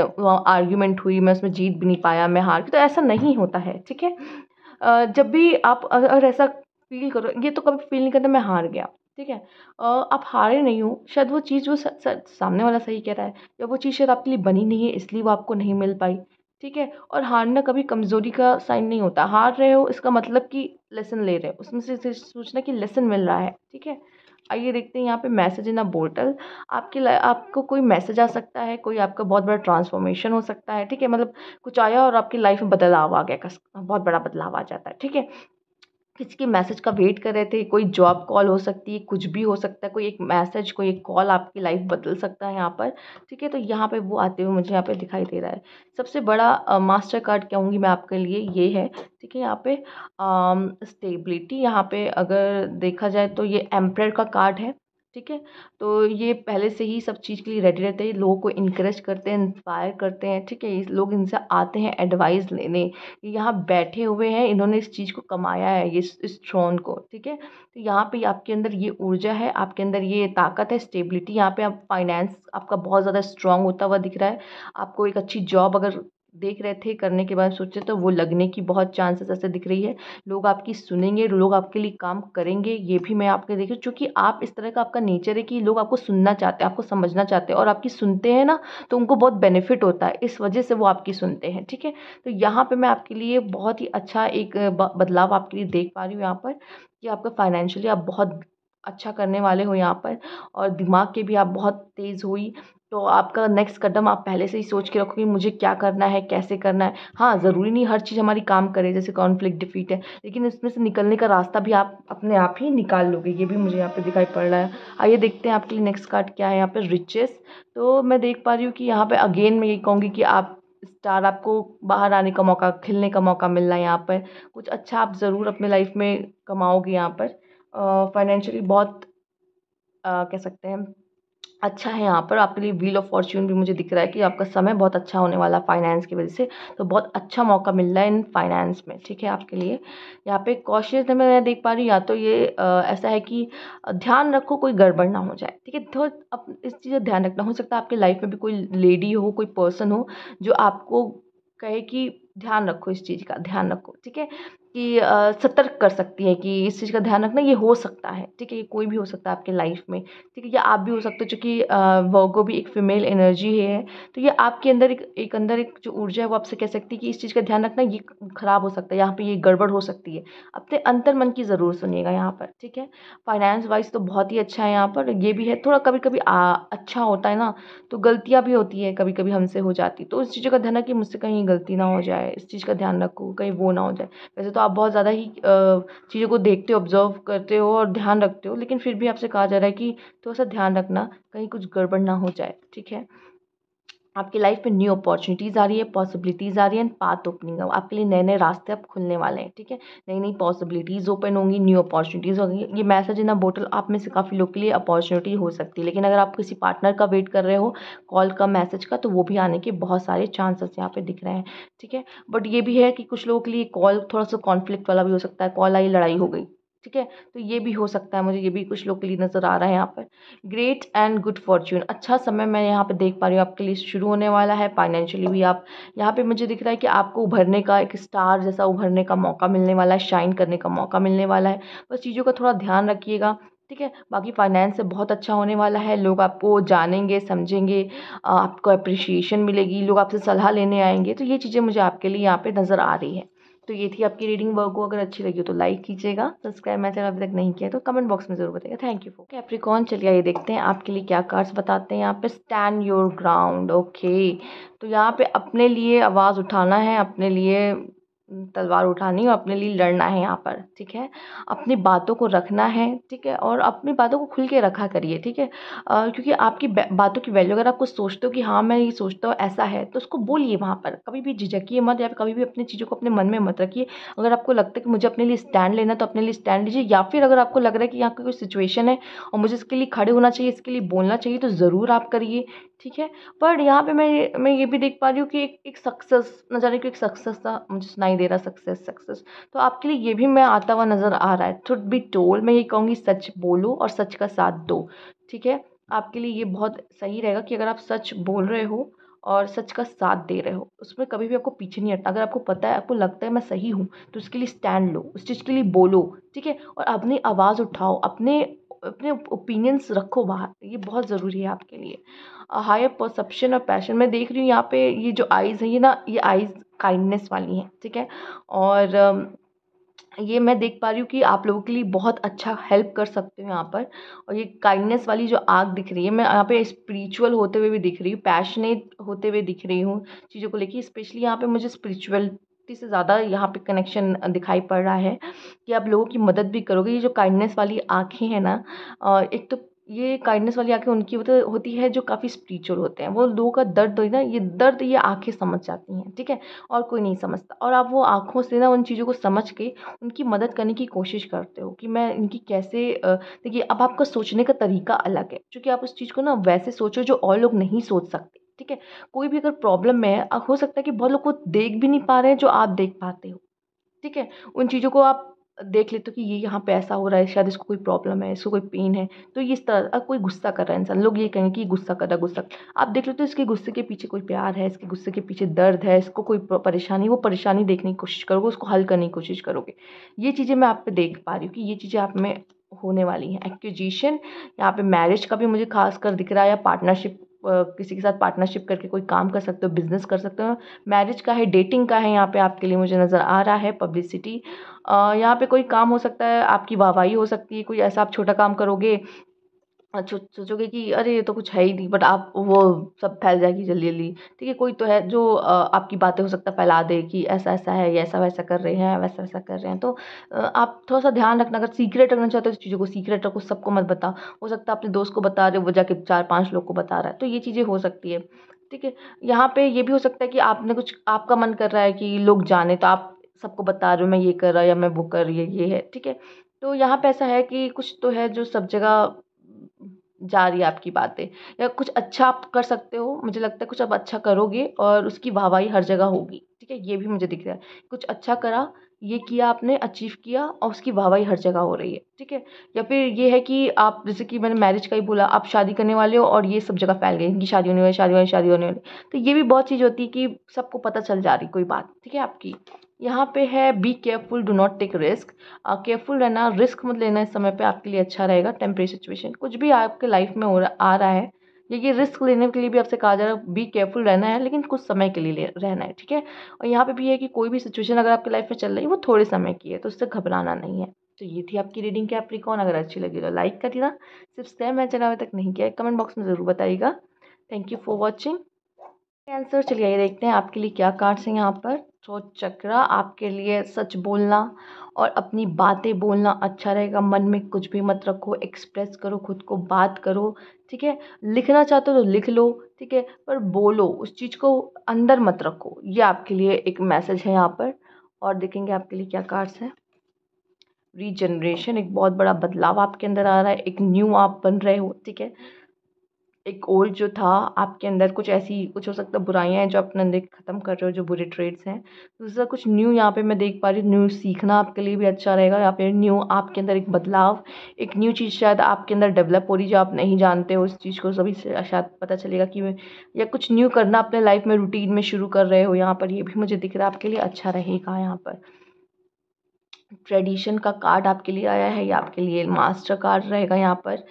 आर्ग्यूमेंट हुई मैं उसमें जीत भी नहीं पाया मैं हार गया तो ऐसा नहीं होता है ठीक है जब भी आप अगर ऐसा फील करो ये तो कभी फील नहीं करता मैं हार गया ठीक है आप हारे नहीं हो शायद वो चीज़ वो सामने वाला सही कह रहा है या वो चीज़ शायद आपके लिए बनी नहीं है इसलिए वो आपको नहीं मिल पाई ठीक है और हारना कभी कमज़ोरी का साइन नहीं होता हार रहे हो इसका मतलब कि लेसन ले रहे हो उसमें से सोचना कि लेसन मिल रहा है ठीक है आइए देखते हैं यहाँ पे मैसेज इन अ बोटल आपके आपको कोई मैसेज आ सकता है कोई आपका बहुत बड़ा ट्रांसफॉर्मेशन हो सकता है ठीक है मतलब कुछ आया और आपकी लाइफ में बदलाव आ गया बहुत बड़ा बदलाव आ जाता है ठीक है किसी के मैसेज का वेट कर रहे थे कोई जॉब कॉल हो सकती है कुछ भी हो सकता है कोई एक मैसेज कोई एक कॉल आपकी लाइफ बदल सकता है यहाँ पर ठीक है तो यहाँ पे वो आते हुए मुझे यहाँ पे दिखाई दे रहा है सबसे बड़ा मास्टर कार्ड कहूँगी मैं आपके लिए ये है ठीक है यहाँ पे स्टेबिलिटी यहाँ पे अगर देखा जाए तो ये एम्प्रेयर का कार्ड है ठीक है तो ये पहले से ही सब चीज़ के लिए रेडी रहते हैं लोगों को इंकरेज करते हैं इंस्पायर करते हैं ठीक है लोग इनसे आते हैं एडवाइस लेने यहाँ बैठे हुए हैं इन्होंने इस चीज़ को कमाया है ये इस थ्रोन को ठीक है तो यहाँ पे आपके अंदर ये ऊर्जा है आपके अंदर ये ताकत है स्टेबिलिटी यहाँ पर आप फाइनेंस आपका बहुत ज़्यादा स्ट्रांग होता हुआ दिख रहा है आपको एक अच्छी जॉब अगर देख रहे थे करने के बाद सोचे तो वो लगने की बहुत चांसेस ऐसे दिख रही है लोग आपकी सुनेंगे लोग आपके लिए काम करेंगे ये भी मैं आपके देख हूँ चूँकि आप इस तरह का आपका नेचर है कि लोग आपको सुनना चाहते हैं आपको समझना चाहते हैं और आपकी सुनते हैं ना तो उनको बहुत बेनिफिट होता है इस वजह से वो आपकी सुनते हैं ठीक है तो यहाँ पर मैं आपके लिए बहुत ही अच्छा एक बदलाव आपके लिए देख पा रही हूँ यहाँ पर कि आपका फाइनेंशियली आप बहुत अच्छा करने वाले हो यहाँ पर और दिमाग के भी आप बहुत तेज़ हुई तो आपका नेक्स्ट कदम आप पहले से ही सोच के रखो कि मुझे क्या करना है कैसे करना है हाँ ज़रूरी नहीं हर चीज़ हमारी काम करे जैसे कॉन्फ्लिक्ट डिफीट है लेकिन इसमें से निकलने का रास्ता भी आप अपने आप ही निकाल लोगे ये भी मुझे यहाँ पे दिखाई पड़ रहा है आइए देखते हैं आपके लिए नेक्स्ट कार्ड क्या है यहाँ पर रिचेस तो मैं देख पा रही हूँ कि यहाँ पर अगेन मैं यही कहूँगी कि आप स्टार आपको बाहर आने का मौका खिलने का मौका मिल रहा है यहाँ पर कुछ अच्छा आप ज़रूर अपने लाइफ में कमाओगे यहाँ पर फाइनेंशियली बहुत कह सकते हैं अच्छा है यहाँ पर आपके लिए व्हील ऑफ फॉर्च्यून भी मुझे दिख रहा है कि आपका समय बहुत अच्छा होने वाला है फाइनेंस की वजह से तो बहुत अच्छा मौका मिल रहा है इन फाइनेंस में ठीक है आपके लिए यहाँ पे कॉशियस मैं देख पा रही हूँ या तो ये आ, ऐसा है कि ध्यान रखो कोई गड़बड़ ना हो जाए ठीक है तो अब इस चीज़ का ध्यान रखना हो सकता है आपके लाइफ में भी कोई लेडी हो कोई पर्सन हो जो आपको कहे कि ध्यान रखो इस चीज़ का ध्यान रखो ठीक है कि सतर्क कर सकती है कि इस चीज़ का ध्यान रखना ये हो सकता है ठीक है ये कोई भी हो सकता है आपके लाइफ में ठीक है या आप भी हो सकते हो चूँकि वर्गो भी एक फीमेल एनर्जी है तो ये आपके अंदर एक एक अंदर एक जो ऊर्जा है वो आपसे कह सकती है कि इस चीज़ का ध्यान रखना ये खराब हो सकता है यहाँ पर ये गड़बड़ हो सकती है अपने अंतर मन की ज़रूर सुनिएगा यहाँ पर ठीक है फाइनेंस वाइज तो बहुत ही अच्छा है यहाँ पर ये भी है थोड़ा कभी कभी अच्छा होता है ना तो गलतियाँ भी होती है कभी कभी हमसे हो जाती तो उस चीज़ों का ध्यान रखिए मुझसे कहीं गलती ना हो जाए इस चीज़ का ध्यान रखो कहीं वो ना हो जाए वैसे तो आप बहुत ज़्यादा ही चीज़ों को देखते हो ऑब्ज़र्व करते हो और ध्यान रखते हो लेकिन फिर भी आपसे कहा जा रहा है कि थोड़ा सा ध्यान रखना कहीं कुछ गड़बड़ ना हो जाए ठीक है आपकी लाइफ में न्यू अपॉर्चुनिटीज़ आ रही है पॉसिबिलिटीज़ आ रही है एंड पाथ ओपनिंग है आपके लिए नए नए रास्ते अब खुलने वाले हैं ठीक है नई नई पॉसिबिलिटीज़ ओपन होंगी न्यू अपॉर्चुनिटीज़ होंगी ये मैसेज इन द बोटल आप में से काफ़ी लोग के लिए अपॉर्चुनिटी हो सकती है लेकिन अगर आप किसी पार्टनर का वेट कर रहे हो कॉल का मैसेज का तो वो भी आने के बहुत सारे चांसेस यहाँ पर दिख रहे हैं ठीक है बट ये भी है कि कुछ लोगों के लिए कॉल थोड़ा सा कॉन्फ्लिक्ट वाला भी हो सकता है कॉल आई लड़ाई हो गई ठीक है तो ये भी हो सकता है मुझे ये भी कुछ लोग के लिए नज़र आ रहा है यहाँ पर ग्रेट एंड गुड फॉर्च्यून अच्छा समय मैं यहाँ पर देख पा रही हूँ आपके लिए शुरू होने वाला है फाइनेंशियली भी आप यहाँ पे मुझे दिख रहा है कि आपको उभरने का एक स्टार जैसा उभरने का मौका मिलने वाला है शाइन करने का मौका मिलने वाला है बस चीज़ों का थोड़ा ध्यान रखिएगा ठीक है बाकी फाइनेंस से बहुत अच्छा होने वाला है लोग आपको जानेंगे समझेंगे आपको अप्रिशिएशन मिलेगी लोग आपसे सलाह लेने आएंगे तो ये चीज़ें मुझे आपके लिए यहाँ पे नज़र आ रही है तो ये थी आपकी रीडिंग वर्क को अगर अच्छी लगी हो तो लाइक कीजिएगा सब्सक्राइब मैं चैनल अभी तक नहीं किया तो कमेंट बॉक्स में जरूर बताइएगा थैंक यू फॉर कैप्रिकॉन चलिए ये देखते हैं आपके लिए क्या कार्ड्स बताते हैं यहाँ पे स्टैंड योर ग्राउंड ओके तो यहाँ पे अपने लिए आवाज़ उठाना है अपने लिए तलवार उठानी और अपने लिए लड़ना है यहाँ पर ठीक है अपनी बातों को रखना है ठीक है और अपनी बातों को खुल के रखा करिए ठीक है क्योंकि आपकी बातों की वैल्यू अगर आप कुछ सोचते हो कि हाँ मैं ये सोचता हूँ ऐसा है तो उसको बोलिए वहाँ पर कभी भी झिझकिए मत या कभी भी अपनी चीज़ों को अपने मन में मत रखिए अगर आपको लगता है कि मुझे अपने लिए स्टैंड लेना तो अपने लिए स्टैंड लीजिए या फिर अगर आपको लग रहा है कि यहाँ की कोई सिचुएशन है और मुझे इसके लिए खड़े होना चाहिए इसके लिए बोलना चाहिए तो ज़रूर आप करिए ठीक है पर यहाँ पे मैं मैं ये भी देख पा रही हूँ कि एक एक सक्सेस नज़र क्यों एक सक्सेस था मुझे सुनाई दे रहा सक्सेस सक्सेस तो आपके लिए ये भी मैं आता हुआ नज़र आ रहा है थुड बी टोल मैं ये कहूँगी सच बोलो और सच का साथ दो ठीक है आपके लिए ये बहुत सही रहेगा कि अगर आप सच बोल रहे हो और सच का साथ दे रहे हो उसमें कभी भी आपको पीछे नहीं हटना अगर आपको पता है आपको लगता है मैं सही हूँ तो उसके लिए स्टैंड लो उस चीज़ के लिए बोलो ठीक है और अपनी आवाज़ उठाओ अपने अपने ओपिनियंस रखो बाहर ये बहुत ज़रूरी है आपके लिए हायर परसेप्शन और पैशन मैं देख रही हूँ यहाँ पे ये जो आइज़ है ये ना ये आइज़ काइंडनेस वाली हैं ठीक है और ये मैं देख पा रही हूँ कि आप लोगों के लिए बहुत अच्छा हेल्प कर सकते हो यहाँ पर और ये काइंडनेस वाली जो आग दिख रही है मैं यहाँ पे स्पिरिचुअल होते हुए भी दिख रही हूँ पैशनेट होते हुए दिख रही हूँ चीज़ों को लेकर स्पेशली यहाँ पे मुझे स्पिरिचुअल फिफ्टी से ज़्यादा यहाँ पे कनेक्शन दिखाई पड़ रहा है कि आप लोगों की मदद भी करोगे ये जो काइंडनेस वाली आँखें हैं ना एक तो ये काइंडनेस वाली आँखें उनकी मतलब होती है जो काफ़ी स्परिचुअल होते हैं वो लोगों का दर्द होता है ये दर्द ये आँखें समझ जाती हैं ठीक है और कोई नहीं समझता और आप वो आँखों से ना उन चीज़ों को समझ के उनकी मदद करने की कोशिश करते हो कि मैं इनकी कैसे देखिए अब आपका सोचने का तरीका अलग है क्योंकि आप उस चीज़ को ना वैसे सोचो जो और लोग नहीं सोच सकते ठीक है कोई भी अगर प्रॉब्लम में है हो सकता है कि बहुत लोग को देख भी नहीं पा रहे हैं जो आप देख पाते हो ठीक है उन चीज़ों को आप देख लेते हो कि ये यहाँ पे ऐसा हो रहा है शायद इसको कोई प्रॉब्लम है इसको कोई पेन है तो ये इस तरह कोई गुस्सा कर रहा है इंसान लोग ये कहेंगे कि गुस्सा कर रहा है गुस्सा आप देख लेते हो इसके गुस्से के पीछे कोई प्यार है इसके गुस्से के पीछे दर्द है इसको कोई परेशानी वो परेशानी देखने की कोशिश करोगे उसको हल करने की कोशिश करोगे ये चीज़ें मैं आप पे देख पा रही हूँ कि ये चीज़ें आप में होने वाली हैं एक्विजिशन यहाँ पे मैरिज का भी मुझे खास कर दिख रहा है या पार्टनरशिप किसी के साथ पार्टनरशिप करके कोई काम कर सकते हो बिज़नेस कर सकते हो मैरिज का है डेटिंग का है यहाँ पे आपके लिए मुझे नज़र आ रहा है पब्लिसिटी यहाँ पे कोई काम हो सकता है आपकी वाहवाही हो सकती है कोई ऐसा आप छोटा काम करोगे सोचोगे अच्छा, अच्छा, कि अरे ये तो कुछ है ही नहीं बट आप वो सब फैल जाएगी जल्दी जल्दी ठीक है कोई तो है जो आपकी बातें हो सकता फैला दे कि ऐसा ऐसा है ऐसा वैसा कर रहे हैं वैसा वैसा कर रहे हैं तो आप थोड़ा सा ध्यान रखना अगर सीक्रेट रखना चाहते हो उस चीज़ों को सीक्रेट रखो सबको मत बता हो सकता है अपने दोस्त को बता रहे हो जाके चार पाँच लोग को बता रहा है तो ये चीज़ें हो सकती है ठीक है यहाँ पे ये भी हो सकता है कि आपने कुछ आपका मन कर रहा है कि लोग जाने तो आप सबको बता रहे हो मैं ये कर रहा या मैं वो कर रही ये है ठीक है तो यहाँ पे ऐसा है कि कुछ तो है जो सब जगह जा रही है आपकी बातें या कुछ अच्छा आप कर सकते हो मुझे लगता है कुछ आप अच्छा करोगे और उसकी वाहवाही हर जगह होगी ठीक है ये भी मुझे दिख रहा है कुछ अच्छा करा ये किया आपने अचीव किया और उसकी वाहवाही हर जगह हो रही है ठीक है या फिर ये है कि आप जैसे कि मैंने मैरिज का ही बोला आप शादी करने वाले हो और ये सब जगह फैल गई इनकी शादी होने वाली शादी होने शादी होने वाली तो ये भी बहुत चीज़ होती है कि सबको पता चल जा रही कोई बात ठीक है आपकी यहाँ पे है be careful do not take risk careful रहना रिस्क मत लेना इस समय पे आपके लिए अच्छा रहेगा टेम्परेरी सिचुएशन कुछ भी आपके लाइफ में हो रहा आ रहा है ये ये रिस्क लेने के लिए भी आपसे कहा जा रहा है बी केयरफुल रहना है लेकिन कुछ समय के लिए रहना है ठीक है और यहाँ पे भी है कि कोई भी सिचुएशन अगर आपके लाइफ में चल रही है वो थोड़े समय की है तो उससे घबराना नहीं है तो ये थी आपकी रीडिंग कैप कौन अगर अच्छी लगी तो लाइक करिएगा सिर्फ सेम है चैनल अभी तक नहीं किया है कमेंट बॉक्स में ज़रूर बताइएगा thank you for watching Cancer चलिए आइए देखते हैं आपके लिए क्या कार्ड्स हैं यहाँ पर सोच चक्र आपके लिए सच बोलना और अपनी बातें बोलना अच्छा रहेगा मन में कुछ भी मत रखो एक्सप्रेस करो खुद को बात करो ठीक है लिखना चाहते हो तो लिख लो ठीक है पर बोलो उस चीज़ को अंदर मत रखो ये आपके लिए एक मैसेज है यहाँ पर और देखेंगे आपके लिए क्या कार्ड्स हैं रीजनरेशन एक बहुत बड़ा बदलाव आपके अंदर आ रहा है एक न्यू आप बन रहे हो ठीक है एक ओल्ड जो था आपके अंदर कुछ ऐसी कुछ हो सकता है बुराइयाँ हैं जो अपने अंदर ख़त्म कर रहे हो जो बुरे ट्रेड्स हैं दूसरा कुछ न्यू यहाँ पे मैं देख पा रही हूँ न्यू सीखना आपके लिए भी अच्छा रहेगा या फिर न्यू आपके अंदर एक बदलाव एक न्यू चीज़ शायद आपके अंदर डेवलप हो रही जो आप नहीं जानते हो उस चीज़ को सभी शायद पता चलेगा कि या कुछ न्यू करना अपने लाइफ में रूटीन में शुरू कर रहे हो यहाँ पर ये भी मुझे दिख रहा है आपके लिए अच्छा रहेगा यहाँ पर ट्रेडिशन का कार्ड आपके लिए आया है या आपके लिए मास्टर कार्ड रहेगा यहाँ पर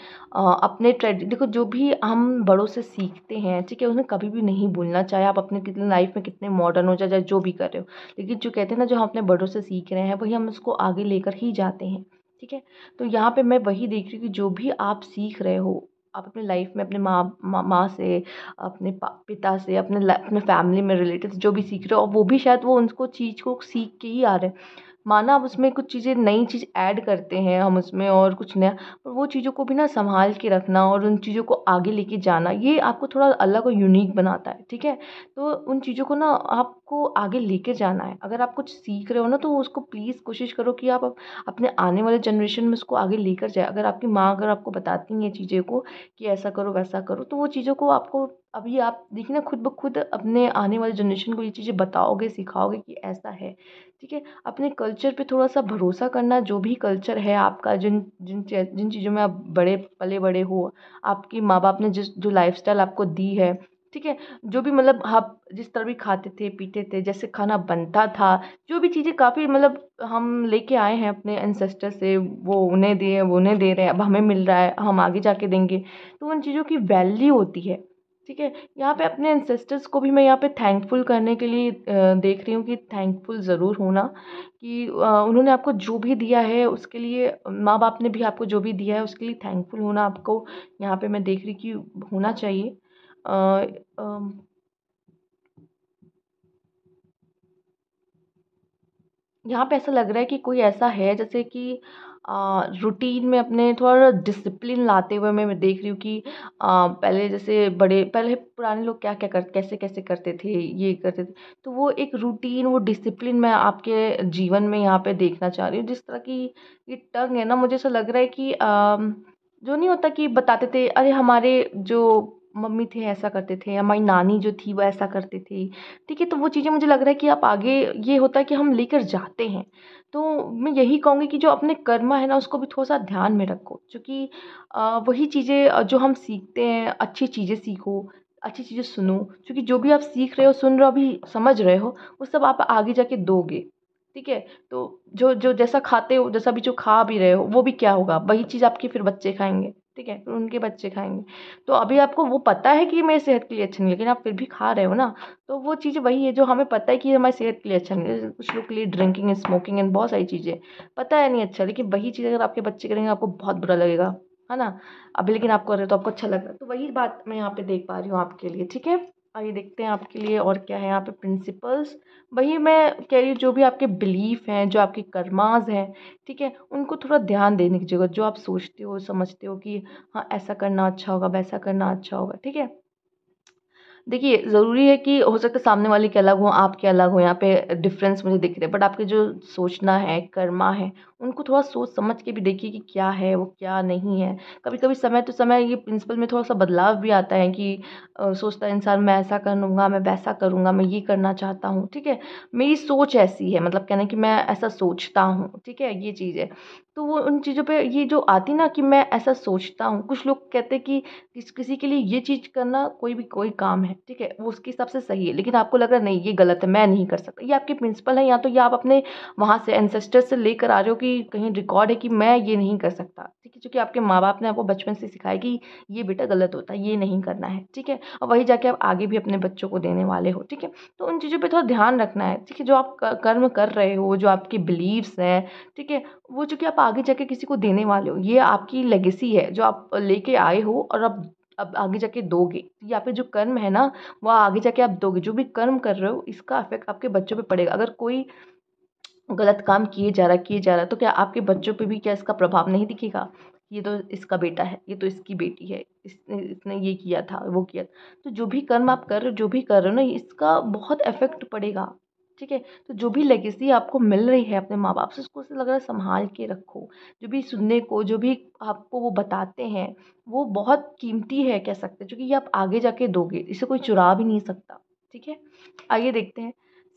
अपने ट्रेड देखो जो भी हम बड़ों से सीखते हैं ठीक है उन्हें कभी भी नहीं भूलना चाहे आप अपने कितने लाइफ में कितने मॉडर्न हो चाहे जो भी कर रहे हो लेकिन जो कहते हैं ना जो हम अपने बड़ों से सीख रहे हैं वही हम उसको आगे लेकर ही जाते हैं ठीक है तो यहाँ पर मैं वही देख रही हूँ कि जो भी आप सीख रहे हो आप अपने लाइफ में अपने माँ माँ से अपने पिता से अपने अपने फैमिली में रिलेटिव जो भी सीख रहे हो वो भी शायद वो उनको चीज़ को सीख के ही आ रहे हैं माना अब उसमें कुछ चीज़ें नई चीज़ ऐड करते हैं हम उसमें और कुछ नया पर वो चीज़ों को भी ना संभाल के रखना और उन चीज़ों को आगे लेके जाना ये आपको थोड़ा अलग और यूनिक बनाता है ठीक है तो उन चीज़ों को ना आपको आगे लेके जाना है अगर आप कुछ सीख रहे हो ना तो उसको प्लीज़ कोशिश करो कि आप अपने आने वाले जनरेशन में उसको आगे लेकर जाए अगर आपकी माँ अगर आपको बताती हैं चीज़ें को कि ऐसा करो वैसा करो तो वो चीज़ों को आपको अभी आप देखिए ना खुद ब खुद अपने आने वाले जनरेशन को ये चीज़ें बताओगे सिखाओगे कि ऐसा है ठीक है अपने कल्चर पे थोड़ा सा भरोसा करना जो भी कल्चर है आपका जिन जिन जिन चीज़ों में आप बड़े पले बड़े हो आपकी माँ बाप ने जिस जो लाइफ आपको दी है ठीक है जो भी मतलब आप जिस तरह भी खाते थे पीते थे जैसे खाना बनता था जो भी चीज़ें काफ़ी मतलब हम लेके आए हैं अपने एनसेस्टर से वो उन्हें दिए वो उन्हें दे रहे हैं अब हमें मिल रहा है हम आगे जाके देंगे तो उन चीज़ों की वैल्यू होती है ठीक है यहाँ पे अपने एंसेस्टर्स को भी मैं यहाँ पे थैंकफुल करने के लिए देख रही हूँ कि थैंकफुल ज़रूर होना कि उन्होंने आपको जो भी दिया है उसके लिए माँ बाप ने भी आपको जो भी दिया है उसके लिए थैंकफुल होना आपको यहाँ पे मैं देख रही कि होना चाहिए यहाँ पे ऐसा लग रहा है कि कोई ऐसा है जैसे कि रूटीन में अपने थोड़ा डिसिप्लिन लाते हुए मैं देख रही हूँ कि पहले जैसे बड़े पहले पुराने लोग क्या क्या कर कैसे कैसे करते थे ये करते थे तो वो एक रूटीन वो डिसिप्लिन मैं आपके जीवन में यहाँ पे देखना चाह रही हूँ जिस तरह की ये टंग है ना मुझे ऐसा लग रहा है कि जो नहीं होता कि बताते थे अरे हमारे जो मम्मी थे ऐसा करते थे या हमारी नानी जो थी वो ऐसा करते थे ठीक है तो वो चीज़ें मुझे लग रहा है कि आप आगे ये होता है कि हम लेकर जाते हैं तो मैं यही कहूँगी कि जो अपने कर्म है ना उसको भी थोड़ा सा ध्यान में रखो क्योंकि वही चीज़ें जो हम सीखते हैं अच्छी चीज़ें सीखो अच्छी चीज़ें सुनो क्योंकि जो भी आप सीख रहे हो सुन रहे हो अभी समझ रहे हो वो सब आप आगे जाके दोगे ठीक है तो जो जो जैसा खाते हो जैसा भी जो खा भी रहे हो वो भी क्या होगा वही चीज़ आपके फिर बच्चे खाएंगे ठीक है फिर उनके बच्चे खाएंगे तो अभी आपको वो पता है कि मेरे मेरी सेहत के लिए अच्छा नहीं लेकिन आप फिर भी खा रहे हो ना तो वो चीज़ वही है जो हमें पता है कि हमारी सेहत के लिए अच्छा नहीं है कुछ लोग के लिए ड्रिंकिंग एंड स्मोकिंग एंड बहुत सारी चीज़ें पता है नहीं अच्छा लेकिन वही चीज़ अगर आपके बच्चे करेंगे आपको बहुत बुरा लगेगा है ना अभी लेकिन आप कर रहे हो तो आपको अच्छा लग रहा है तो वही बात मैं यहाँ पर देख पा रही हूँ आपके लिए ठीक है आइए देखते हैं आपके लिए और क्या है यहाँ पे प्रिंसिपल्स वही मैं कह रही हूँ जो भी आपके बिलीफ हैं जो आपके कर्माज हैं ठीक है उनको थोड़ा ध्यान देने की जरूरत जो आप सोचते हो समझते हो कि हाँ ऐसा करना अच्छा होगा वैसा करना अच्छा होगा ठीक है देखिए ज़रूरी है कि हो सकता है सामने वाले के अलग हों आपके अलग हों यहाँ पे डिफरेंस मुझे दिख रहे बट आपके जो सोचना है कर्मा है उनको थोड़ा सोच समझ के भी देखिए कि क्या है वो क्या नहीं है कभी कभी समय तो समय ये प्रिंसिपल में थोड़ा सा बदलाव भी आता है कि आ, सोचता है इंसान मैं ऐसा कर लूँगा मैं वैसा करूँगा मैं ये करना चाहता हूँ ठीक है मेरी सोच ऐसी है मतलब कहना कि मैं ऐसा सोचता हूँ ठीक है ये चीज़ है तो वो उन चीज़ों पे ये जो आती ना कि मैं ऐसा सोचता हूँ कुछ लोग कहते हैं कि किसी के लिए ये चीज़ करना कोई भी कोई काम है ठीक है वो उसके हिसाब से सही है लेकिन आपको लग रहा है नहीं ये गलत है मैं नहीं कर सकता ये आपके प्रिंसिपल है या तो ये आप अपने वहाँ से एनसेस्टर से लेकर आ रहे हो कि कहीं रिकॉर्ड है कि मैं ये नहीं कर सकता ठीक है चूँकि आपके माँ बाप ने आपको बचपन से सिखाया कि ये बेटा गलत होता है ये नहीं करना है ठीक है और वही जाके आप आगे भी अपने बच्चों को देने वाले हो ठीक है तो उन चीज़ों पर थोड़ा ध्यान रखना है ठीक है जो आप कर्म कर रहे हो जो आपके बिलीव्स हैं ठीक है वो चूँकि आप आगे जाके किसी को देने वाले हो ये आपकी लेगेसी है जो आप लेके आए हो और अब अब आगे जाके दोगे या फिर जो कर्म है ना वो आगे जाके आप दोगे जो भी कर्म कर रहे हो इसका इफेक्ट आपके बच्चों पे पड़ेगा अगर कोई गलत काम किए जा रहा किए जा रहा तो क्या आपके बच्चों पे भी क्या इसका प्रभाव नहीं दिखेगा ये तो इसका बेटा है ये तो इसकी बेटी है इसने इसने ये किया था वो किया तो जो भी कर्म आप कर रहे हो जो भी कर रहे हो ना इसका बहुत इफेक्ट पड़ेगा ठीक है तो जो भी लेगेसी आपको मिल रही है अपने माँ बाप से उसको लग रहा है संभाल के रखो जो भी सुनने को जो भी आपको वो बताते हैं वो बहुत कीमती है कह सकते हैं क्योंकि ये आप आगे जाके दोगे इसे कोई चुरा भी नहीं सकता ठीक है आइए देखते हैं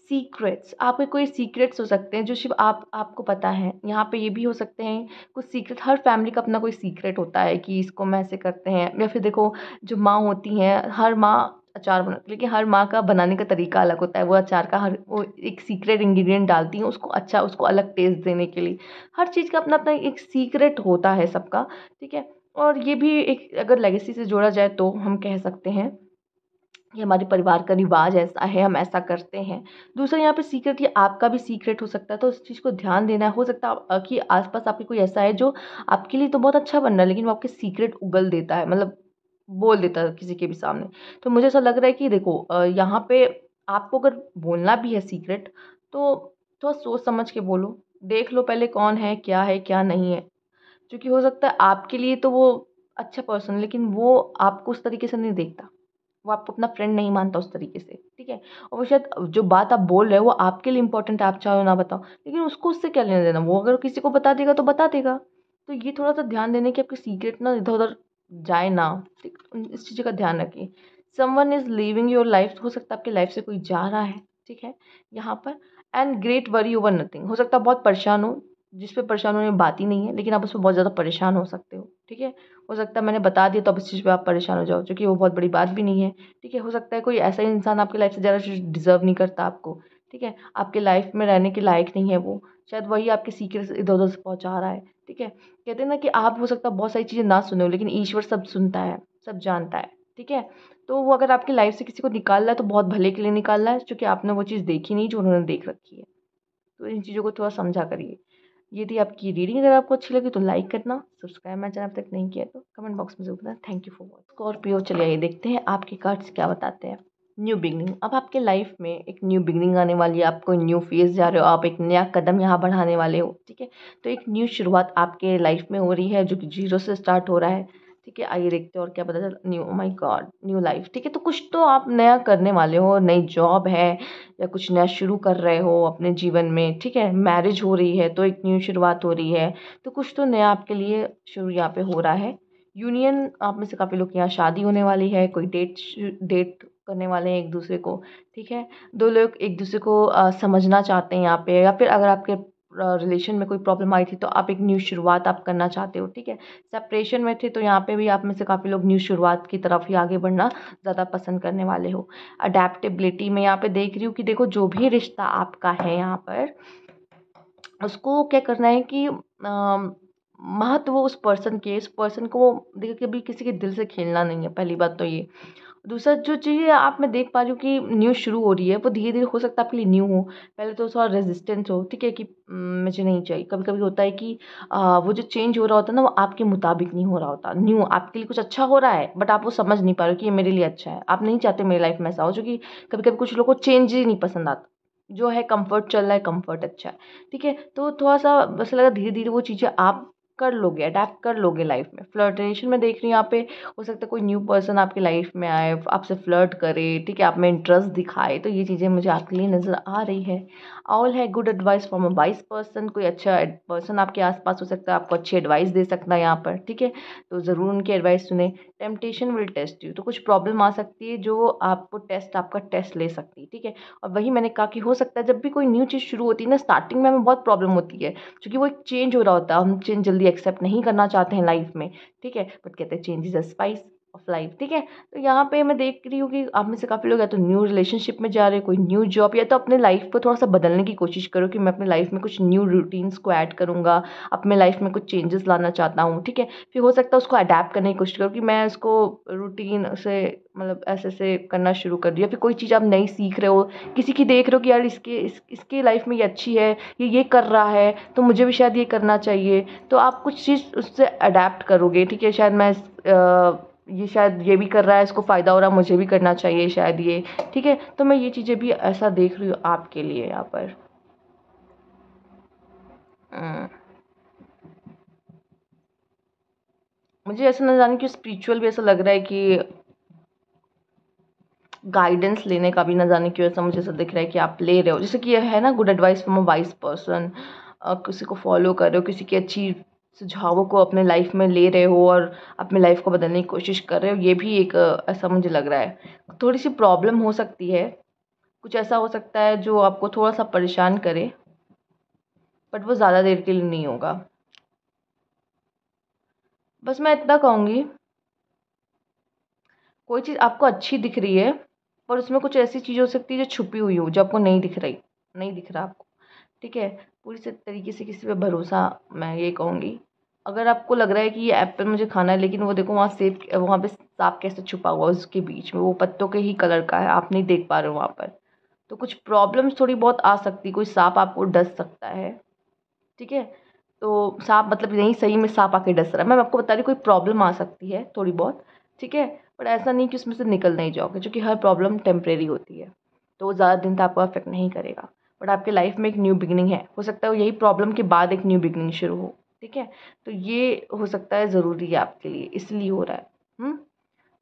सीक्रेट्स आपके कोई सीक्रेट्स हो सकते हैं जो सिर्फ आप आपको पता है यहाँ पे ये भी हो सकते हैं कुछ सीक्रेट हर फैमिली का अपना कोई सीक्रेट होता है कि इसको मैं ऐसे करते हैं या फिर देखो जो माँ होती हैं हर माँ अचार बना लेकिन हर माँ का बनाने का तरीका अलग होता है वो अचार का हर वो एक सीक्रेट इंग्रेडिएंट डालती हैं उसको अच्छा उसको अलग टेस्ट देने के लिए हर चीज़ का अपना अपना एक सीक्रेट होता है सबका ठीक है और ये भी एक अगर लेगेसी से जोड़ा जाए तो हम कह सकते हैं ये हमारे परिवार का रिवाज ऐसा है हम ऐसा करते हैं दूसरा यहाँ पे सीक्रेट ये आपका भी सीक्रेट हो सकता है तो उस चीज़ को ध्यान देना हो सकता है कि आसपास आपके कोई ऐसा है जो आपके लिए तो बहुत अच्छा बन रहा है लेकिन वो आपके सीक्रेट उगल देता है मतलब बोल देता है किसी के भी सामने तो मुझे ऐसा लग रहा है कि देखो यहाँ पे आपको अगर बोलना भी है सीक्रेट तो थोड़ा सोच समझ के बोलो देख लो पहले कौन है क्या है क्या नहीं है क्योंकि हो सकता है आपके लिए तो वो अच्छा पर्सन है लेकिन वो आपको उस तरीके से नहीं देखता वो आपको अपना फ्रेंड नहीं मानता उस तरीके से ठीक है और वो शायद जो बात आप बोल रहे हो वो आपके लिए इंपॉर्टेंट है आप चाहो ना बताओ लेकिन उसको उससे क्या लेना देना वो अगर किसी को बता देगा तो बता देगा तो ये थोड़ा सा ध्यान देने कि आपकी सीक्रेट ना इधर उधर जाए ना इस चीज़ का ध्यान रखें someone is living your life हो सकता है आपकी लाइफ से कोई जा रहा है ठीक है यहाँ पर and great worry over nothing हो सकता है बहुत परेशान हो जिस पे परेशान होने में बात ही नहीं है लेकिन आप उस पर बहुत ज़्यादा परेशान हो सकते हो ठीक है हो सकता है मैंने बता दिया तो अब इस चीज़ पर आप परेशान हो जाओ क्योंकि वो बहुत बड़ी बात भी नहीं है ठीक है हो सकता है कोई ऐसा इंसान आपकी लाइफ से ज़्यादा चीज़ डिज़र्व नहीं करता आपको ठीक है आपके लाइफ में रहने के लायक नहीं है वो शायद वही आपके सीक्रेट्स इधर उधर से पहुँचा रहा है ठीक है कहते हैं ना कि आप हो सकता है बहुत सारी चीज़ें ना सुने हो लेकिन ईश्वर सब सुनता है सब जानता है ठीक है तो वो अगर आपकी लाइफ से किसी को निकाल रहा है तो बहुत भले के लिए निकाल रहा है क्योंकि आपने वो चीज़ देखी नहीं जो उन्होंने देख रखी है तो इन चीज़ों को थोड़ा समझा करिए यदि आपकी रीडिंग अगर आपको अच्छी लगी तो लाइक करना सब्सक्राइब मैं चैनल अब तक नहीं किया तो कमेंट बॉक्स में जरूर बताना thank you for watch Scorpio चलिए देखते हैं आपके कार्ड्स क्या बताते हैं न्यू बिगनिंग अब आपके लाइफ में एक न्यू बिगनिंग आने वाली है आपको न्यू फेज़ जा रहे हो आप एक नया कदम यहाँ बढ़ाने वाले हो ठीक है तो एक न्यू शुरुआत आपके लाइफ में हो रही है जो कि जीरो से स्टार्ट हो रहा है ठीक है आइए देखते और क्या पता चल new my god new life ठीक है तो कुछ तो आप नया करने वाले हो नई जॉब है या कुछ नया शुरू कर रहे हो अपने जीवन में ठीक है मैरिज हो रही है तो एक न्यू शुरुआत हो रही है तो कुछ तो नया आपके लिए शुरू यहाँ पे हो रहा है यूनियन आप में से काफ़ी लोग यहाँ शादी होने वाली है कोई डेट डेट करने वाले हैं एक दूसरे को ठीक है दो लोग एक दूसरे को समझना चाहते हैं यहाँ पे या फिर अगर आपके रिलेशन में कोई प्रॉब्लम आई थी तो आप एक न्यू शुरुआत आप करना चाहते हो ठीक है सेपरेशन में थे तो यहाँ पे भी आप में से काफ़ी लोग न्यू शुरुआत की तरफ ही आगे बढ़ना ज़्यादा पसंद करने वाले हो अडेप्टेबिलिटी में यहाँ पे देख रही हूँ कि देखो जो भी रिश्ता आपका है यहाँ पर उसको क्या करना है कि महत्व उस पर्सन के उस पर्सन को देखो कभी किसी के दिल से खेलना नहीं है पहली बात तो ये दूसरा जो चीज़ आप मैं देख पा रही हूँ कि न्यूज़ शुरू हो रही है वो धीरे धीरे हो सकता है आपके लिए न्यू हो पहले तो थोड़ा रेजिस्टेंस हो ठीक है कि हम्म, मुझे नहीं चाहिए कभी कभी होता है कि वो जो चेंज हो रहा होता है ना वो आपके मुताबिक नहीं हो रहा होता न्यू आपके लिए कुछ अच्छा हो रहा है बट आप वो समझ नहीं पा रहे हो कि ये मेरे लिए अच्छा है आप नहीं चाहते मेरी लाइफ में ऐसा हो चूँकि कभी कभी कुछ लोग को चेंज ही नहीं पसंद आता जो है कंफर्ट चल रहा है कंफर्ट अच्छा है ठीक है तो थोड़ा सा बस लगा धीरे धीरे वो चीज़ें आप कर लोगे अडेप्ट कर लोगे लाइफ में फ्लर्टेशन में देख रही हूँ यहाँ पे हो सकता है कोई न्यू पर्सन आपकी लाइफ में आए आपसे फ्लर्ट करे ठीक है आप में इंटरेस्ट दिखाए तो ये चीज़ें मुझे आपके लिए नज़र आ रही है ऑल है good advice from a wise person कोई अच्छा पर्सन आपके आसपास हो सकता है आपको अच्छी एडवाइस दे सकता है यहाँ पर ठीक है तो ज़रूर उनकी एडवाइस सुने टेम्पटेशन विल टेस्ट यू तो कुछ प्रॉब्लम आ सकती है जो आपको टेस्ट आपका टेस्ट ले सकती है ठीक है और वही मैंने कहा कि हो सकता है जब भी कोई न्यू चीज़ शुरू होती है ना स्टार्टिंग में हमें बहुत प्रॉब्लम होती है क्योंकि वो एक चेंज हो रहा होता है हम चेंज जल्दी भी एक्सेप्ट नहीं करना चाहते हैं लाइफ में ठीक है बट कहते हैं change is a spice of life ठीक है तो यहाँ पे मैं देख रही हूँ कि आप में से काफ़ी लोग या तो न्यू रिलेशनशिप में जा रहे हैं कोई न्यू जॉब या तो अपने लाइफ को थोड़ा सा बदलने की कोशिश करो कि मैं अपने लाइफ में कुछ न्यू रूटीन्स को ऐड करूँगा अपने लाइफ में कुछ चेंजेस लाना चाहता हूँ ठीक है फिर हो सकता है उसको अडेप्ट करने की कोशिश करो कि मैं इसको रूटीन से मतलब ऐसे ऐसे करना शुरू कर दिया फिर कोई चीज़ आप नई सीख रहे हो किसी की देख रहे हो कि यार इसके इस, इसके लाइफ में ये अच्छी है ये ये कर रहा है तो मुझे भी शायद ये करना चाहिए तो आप कुछ चीज़ उससे अडेप्ट करोगे ठीक है शायद मैं आ, ये शायद ये भी कर रहा है इसको फ़ायदा हो रहा है मुझे भी करना चाहिए शायद ये ठीक है तो मैं ये चीज़ें भी ऐसा देख रही हूँ आपके लिए यहाँ पर हम्म। मुझे ऐसा नजर जाने कि स्पिरिचुअल भी ऐसा लग रहा है कि गाइडेंस लेने का भी ना जाने क्यों ऐसा मुझे ऐसा दिख रहा है कि आप ले रहे हो जैसे कि यह है ना good advice from a wise person किसी को फॉलो कर रहे हो किसी की अच्छी सुझावों को अपने लाइफ में ले रहे हो और अपने लाइफ को बदलने की कोशिश कर रहे हो ये भी एक ऐसा मुझे लग रहा है थोड़ी सी प्रॉब्लम हो सकती है कुछ ऐसा हो सकता है जो आपको थोड़ा सा परेशान करे बट वो ज़्यादा देर के लिए नहीं होगा बस मैं इतना कहूँगी कोई चीज़ आपको अच्छी दिख रही है पर उसमें कुछ ऐसी चीज़ हो सकती है जो छुपी हुई हो जो आपको नहीं दिख रही नहीं दिख रहा आपको ठीक है पूरी तरीके से किसी पे भरोसा मैं ये कहूँगी अगर आपको लग रहा है कि ये ऐप पर मुझे खाना है लेकिन वो देखो वहाँ सेब वहाँ पे सांप कैसे छुपा हुआ है उसके बीच में वो पत्तों के ही कलर का है आप नहीं देख पा रहे हो वहाँ पर तो कुछ प्रॉब्लम्स थोड़ी बहुत आ सकती कोई सांप आपको डस सकता है ठीक है तो सांप मतलब नहीं सही में सांप आके डस रहा है मैं आपको बता रही कोई प्रॉब्लम आ सकती है थोड़ी बहुत ठीक है बट ऐसा नहीं कि उसमें से निकल नहीं जाओगे क्योंकि हर प्रॉब्लम टेम्प्रेरी होती है तो वो ज़्यादा दिन तक आपको अफेक्ट नहीं करेगा बट आपके लाइफ में एक न्यू बिगनिंग है हो सकता है यही प्रॉब्लम के बाद एक न्यू बिगनिंग शुरू हो ठीक है तो ये हो सकता है ज़रूरी है आपके लिए इसलिए हो रहा है हम्म?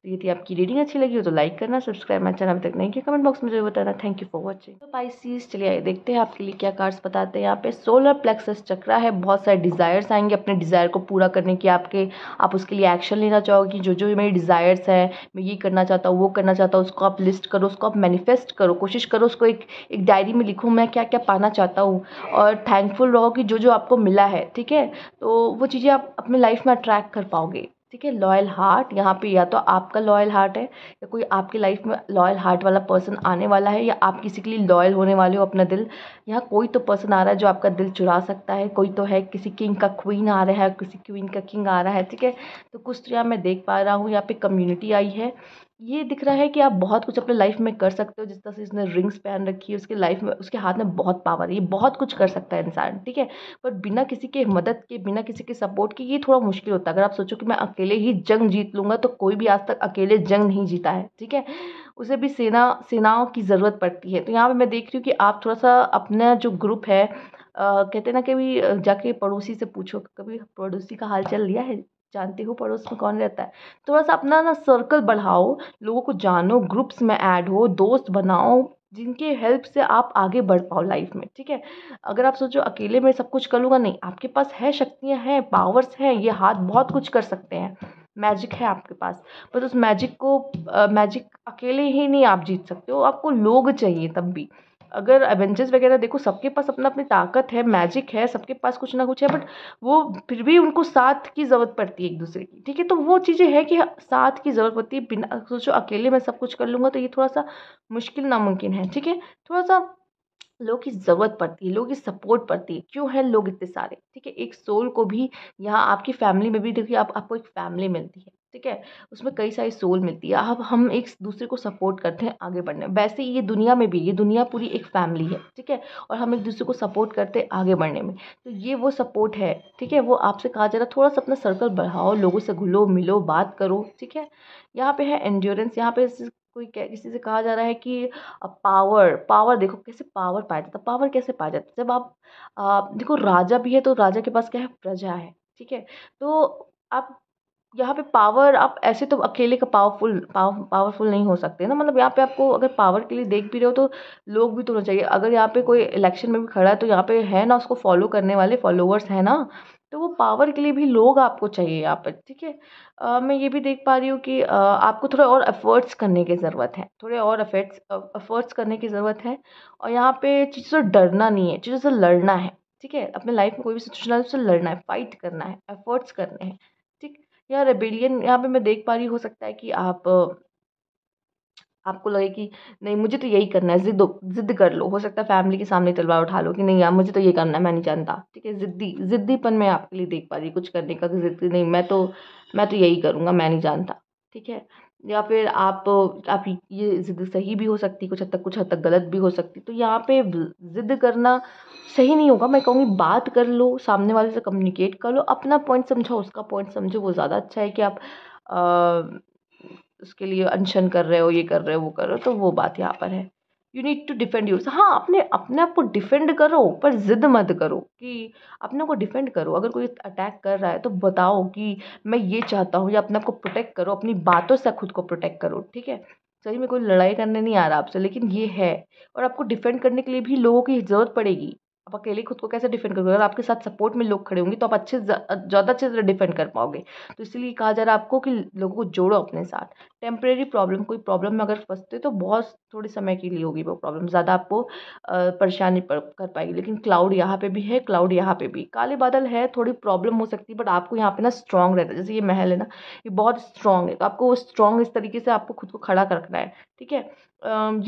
तो यदि आपकी रीडिंग अच्छी लगी हो तो लाइक करना सब्सक्राइब मैं चैनल अभी तक नहीं किया कमेंट बॉक्स में जरूर बताना थैंक यू फॉर वॉचिंग तो पाइसीज चलिए आइए देखते हैं आपके लिए क्या कार्ड्स बताते हैं यहाँ पे सोलर प्लेक्सस चक्रा है बहुत सारे डिज़ायर्स आएंगे अपने डिज़ायर को पूरा करने की आपके आप उसके लिए एक्शन लेना कि जो जो मेरी डिज़ायर्स है मैं ये करना चाहता हूँ वो करना चाहता हूँ उसको आप लिस्ट करो उसको आप मैनिफेस्ट करो कोशिश करो उसको एक एक डायरी में लिखो मैं क्या क्या पाना चाहता हूँ और थैंकफुल रहो कि जो जो आपको मिला है ठीक है तो वो चीज़ें आप अपने लाइफ में अट्रैक्ट कर पाओगे ठीक है लॉयल हार्ट यहाँ पे या तो आपका लॉयल हार्ट है या कोई आपकी लाइफ में लॉयल हार्ट वाला पर्सन आने वाला है या आप किसी के लिए लॉयल होने वाले हो अपना दिल यहाँ कोई तो पर्सन आ रहा है जो आपका दिल चुरा सकता है कोई तो है किसी किंग का क्वीन आ रहा है किसी क्वीन का किंग आ रहा है ठीक है तो कुछ तो यहाँ मैं देख पा रहा हूँ यहाँ पर कम्यूनिटी आई है ये दिख रहा है कि आप बहुत कुछ अपने लाइफ में कर सकते हो जिस तरह से इसने रिंग्स पहन रखी है उसके लाइफ में उसके हाथ में बहुत पावर है ये बहुत कुछ कर सकता है इंसान ठीक है पर बिना किसी के मदद के बिना किसी के सपोर्ट के ये थोड़ा मुश्किल होता है अगर आप सोचो कि मैं अकेले ही जंग जीत लूँगा तो कोई भी आज तक अकेले जंग नहीं जीता है ठीक है उसे भी सेना सेनाओं की ज़रूरत पड़ती है तो यहाँ पर मैं देख रही हूँ कि आप थोड़ा सा अपना जो ग्रुप है कहते ना कभी जाके पड़ोसी से पूछो कभी पड़ोसी का हाल चल लिया है जानते हो पड़ोस में कौन रहता है थोड़ा सा अपना ना सर्कल बढ़ाओ लोगों को जानो ग्रुप्स में ऐड हो दोस्त बनाओ जिनके हेल्प से आप आगे बढ़ पाओ लाइफ में ठीक है अगर आप सोचो अकेले में सब कुछ करूँगा नहीं आपके पास है शक्तियाँ हैं पावर्स हैं ये हाथ बहुत कुछ कर सकते हैं मैजिक है आपके पास बस उस मैजिक को मैजिक अकेले ही नहीं आप जीत सकते हो आपको लोग चाहिए तब भी अगर एवेंजर्स वगैरह देखो सबके पास अपना अपनी ताकत है मैजिक है सबके पास कुछ ना कुछ है बट वो फिर भी उनको साथ की ज़रूरत पड़ती है एक दूसरे की ठीक है तो वो चीज़ें है कि साथ की ज़रूरत पड़ती है बिना सोचो अकेले मैं सब कुछ कर लूँगा तो ये थोड़ा सा मुश्किल नामुमकिन है ठीक है थोड़ा सा लोग की ज़रूरत पड़ती है लोग की सपोर्ट पड़ती है क्यों है लोग इतने सारे ठीक है एक सोल को भी यहाँ आपकी फैमिली में भी देखिए आप आपको एक फैमिली मिलती है ठीक है उसमें कई सारी सोल मिलती है अब हम एक दूसरे को सपोर्ट करते हैं आगे बढ़ने वैसे ये दुनिया में भी ये दुनिया पूरी एक फैमिली है ठीक है और हम एक दूसरे को सपोर्ट करते हैं आगे बढ़ने में तो ये वो सपोर्ट है ठीक है वो आपसे कहा जा रहा है थोड़ा सा अपना सर्कल बढ़ाओ लोगों से घुलो मिलो बात करो ठीक है यहाँ पर है एंड्योरेंस यहाँ पे कोई किसी से कहा जा रहा है कि पावर पावर देखो कैसे पावर पाया जाता पावर कैसे पाया जाता जब आप देखो राजा भी है तो राजा के पास क्या है प्रजा है ठीक है तो आप यहाँ पे पावर आप ऐसे तो अकेले का पावरफुल पाव पावरफुल नहीं हो सकते ना मतलब यहाँ पे आपको अगर पावर के लिए देख भी रहे हो तो लोग भी तो होना चाहिए अगर यहाँ पे कोई इलेक्शन में भी खड़ा है तो यहाँ पे है ना उसको फॉलो करने वाले फॉलोअर्स हैं ना तो वो पावर के लिए भी लोग आपको चाहिए यहाँ पर ठीक है मैं ये भी देख पा रही हूँ कि आ, आपको थोड़े और एफर्ट्स करने की ज़रूरत है थोड़े और एफर्ट्स एफर्ट्स करने की ज़रूरत है और यहाँ पे चीज़ों से डरना नहीं है चीज़ों से लड़ना है ठीक है अपने लाइफ में कोई भी सिचुएशन तो उससे लड़ना है फाइट करना है एफर्ट्स करने हैं या रेबेलियन यहाँ पे मैं देख पा रही हो सकता है कि आप आपको लगे कि नहीं मुझे तो यही करना है जिद जिद कर लो हो सकता है फैमिली के सामने तलवार उठा लो कि नहीं यार मुझे तो ये करना है मैं नहीं जानता ठीक है ज़िद्दी ज़िद्दीपन मैं आपके लिए देख पा रही कुछ करने का ज़िद नहीं मैं तो मैं तो यही करूँगा मैं नहीं जानता ठीक है या फिर आप आप ये ज़िद सही भी हो सकती कुछ हद तक कुछ हद तक गलत भी हो सकती तो यहाँ पे ज़िद करना सही नहीं होगा मैं कहूँगी बात कर लो सामने वाले से कम्युनिकेट कर लो अपना पॉइंट समझो उसका पॉइंट समझो वो ज़्यादा अच्छा है कि आप उसके लिए अनशन कर रहे हो ये कर रहे हो वो कर रहे हो तो वो बात यहाँ पर है you need to defend your हाँ अपने अपने आप को डिफेंड करो पर ज़िद मत करो कि अपने को डिफेंड करो अगर कोई अटैक कर रहा है तो बताओ कि मैं ये चाहता हूँ या अपने आप को प्रोटेक्ट करो अपनी बातों से खुद को प्रोटेक्ट करो ठीक है सही में कोई लड़ाई करने नहीं आ रहा आपसे लेकिन ये है और आपको डिफेंड करने के लिए भी लोगों की ज़रूरत पड़ेगी आप अकेले खुद को कैसे डिफेंड करोगे अगर आपके साथ सपोर्ट में लोग खड़े होंगे तो आप अच्छे ज़्यादा अच्छे से डिफेंड कर पाओगे तो इसीलिए कहा जा रहा है आपको कि लोगों को जोड़ो अपने साथ टेम्परेरी प्रॉब्लम कोई प्रॉब्लम में अगर फंसते तो बहुत थोड़े समय के लिए होगी वो प्रॉब्लम ज़्यादा आपको परेशानी पर कर पाएगी लेकिन क्लाउड यहाँ पर भी है क्लाउड यहाँ पर भी काले बादल है थोड़ी प्रॉब्लम हो सकती है बट आपको यहाँ पर ना स्ट्रॉन्ग रहता है जैसे ये महल है ना ये बहुत स्ट्रॉन्ग है तो आपको वो स्ट्रॉन्ग इस तरीके से आपको खुद को खड़ा रखना है ठीक है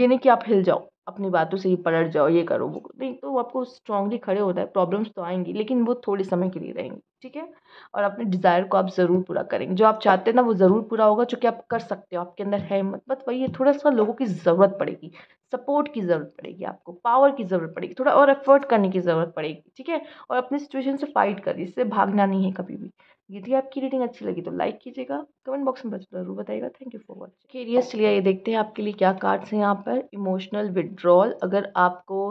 ये नहीं कि आप हिल जाओ अपनी बातों से ही पलट जाओ ये करो वो नहीं तो आपको स्ट्रांगली खड़े होता है प्रॉब्लम्स तो आएंगी लेकिन वो थोड़े समय के लिए रहेंगी ठीक है और अपने डिज़ायर को आप ज़रूर पूरा करेंगे जो आप चाहते हैं ना वो ज़रूर पूरा होगा चूँकि आप कर सकते हो आपके अंदर है बस वही है थोड़ा सा लोगों की ज़रूरत पड़ेगी सपोर्ट की ज़रूरत पड़ेगी आपको पावर की ज़रूरत पड़ेगी थोड़ा और एफर्ट करने की ज़रूरत पड़ेगी ठीक है और अपनी सिचुएशन से फाइट करिए इससे भागना नहीं है कभी भी यदि आपकी रीडिंग अच्छी लगी तो लाइक कीजिएगा कमेंट बॉक्स में जरूर बताइएगा थैंक यू फॉर वॉचिंग खेरिए चलिए ये देखते हैं आपके लिए क्या कार्ड्स हैं यहाँ पर इमोशनल विड्रॉल अगर आपको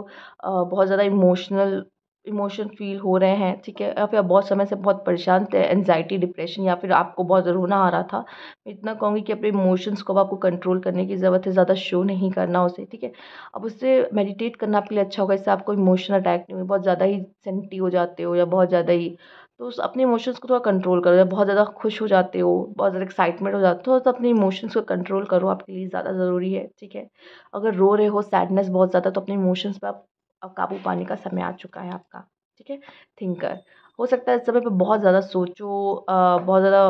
बहुत ज़्यादा इमोशनल इमोशन फील हो रहे हैं ठीक है या फिर आप बहुत समय से बहुत परेशान थे एनजाइटी डिप्रेशन या फिर आपको बहुत रोना आ रहा था मैं इतना कहूँगी कि अपने इमोशंस को आपको कंट्रोल करने की ज़रूरत है ज़्यादा शो नहीं करना उसे ठीक है अब उससे मेडिटेट करना आपके लिए अच्छा होगा इससे आपको इमोशन अटैक नहीं हुई बहुत ज़्यादा ही सेंटी हो जाते हो या बहुत ज़्यादा ही तो उस अपने इमोशंस को थोड़ा कंट्रोल करो जब बहुत ज़्यादा खुश हो जाते हो बहुत ज़्यादा एक्साइटमेंट हो जाते हो तो अपने इमोशंस को कंट्रोल करो आपके लिए ज़्यादा ज़रूरी है ठीक है अगर रो रहे हो सैडनेस बहुत ज़्यादा तो अपने इमोशंस पर आप अब काबू पाने का समय आ चुका है आपका ठीक है थिंकर हो सकता है इस समय पर बहुत ज़्यादा सोचो बहुत ज़्यादा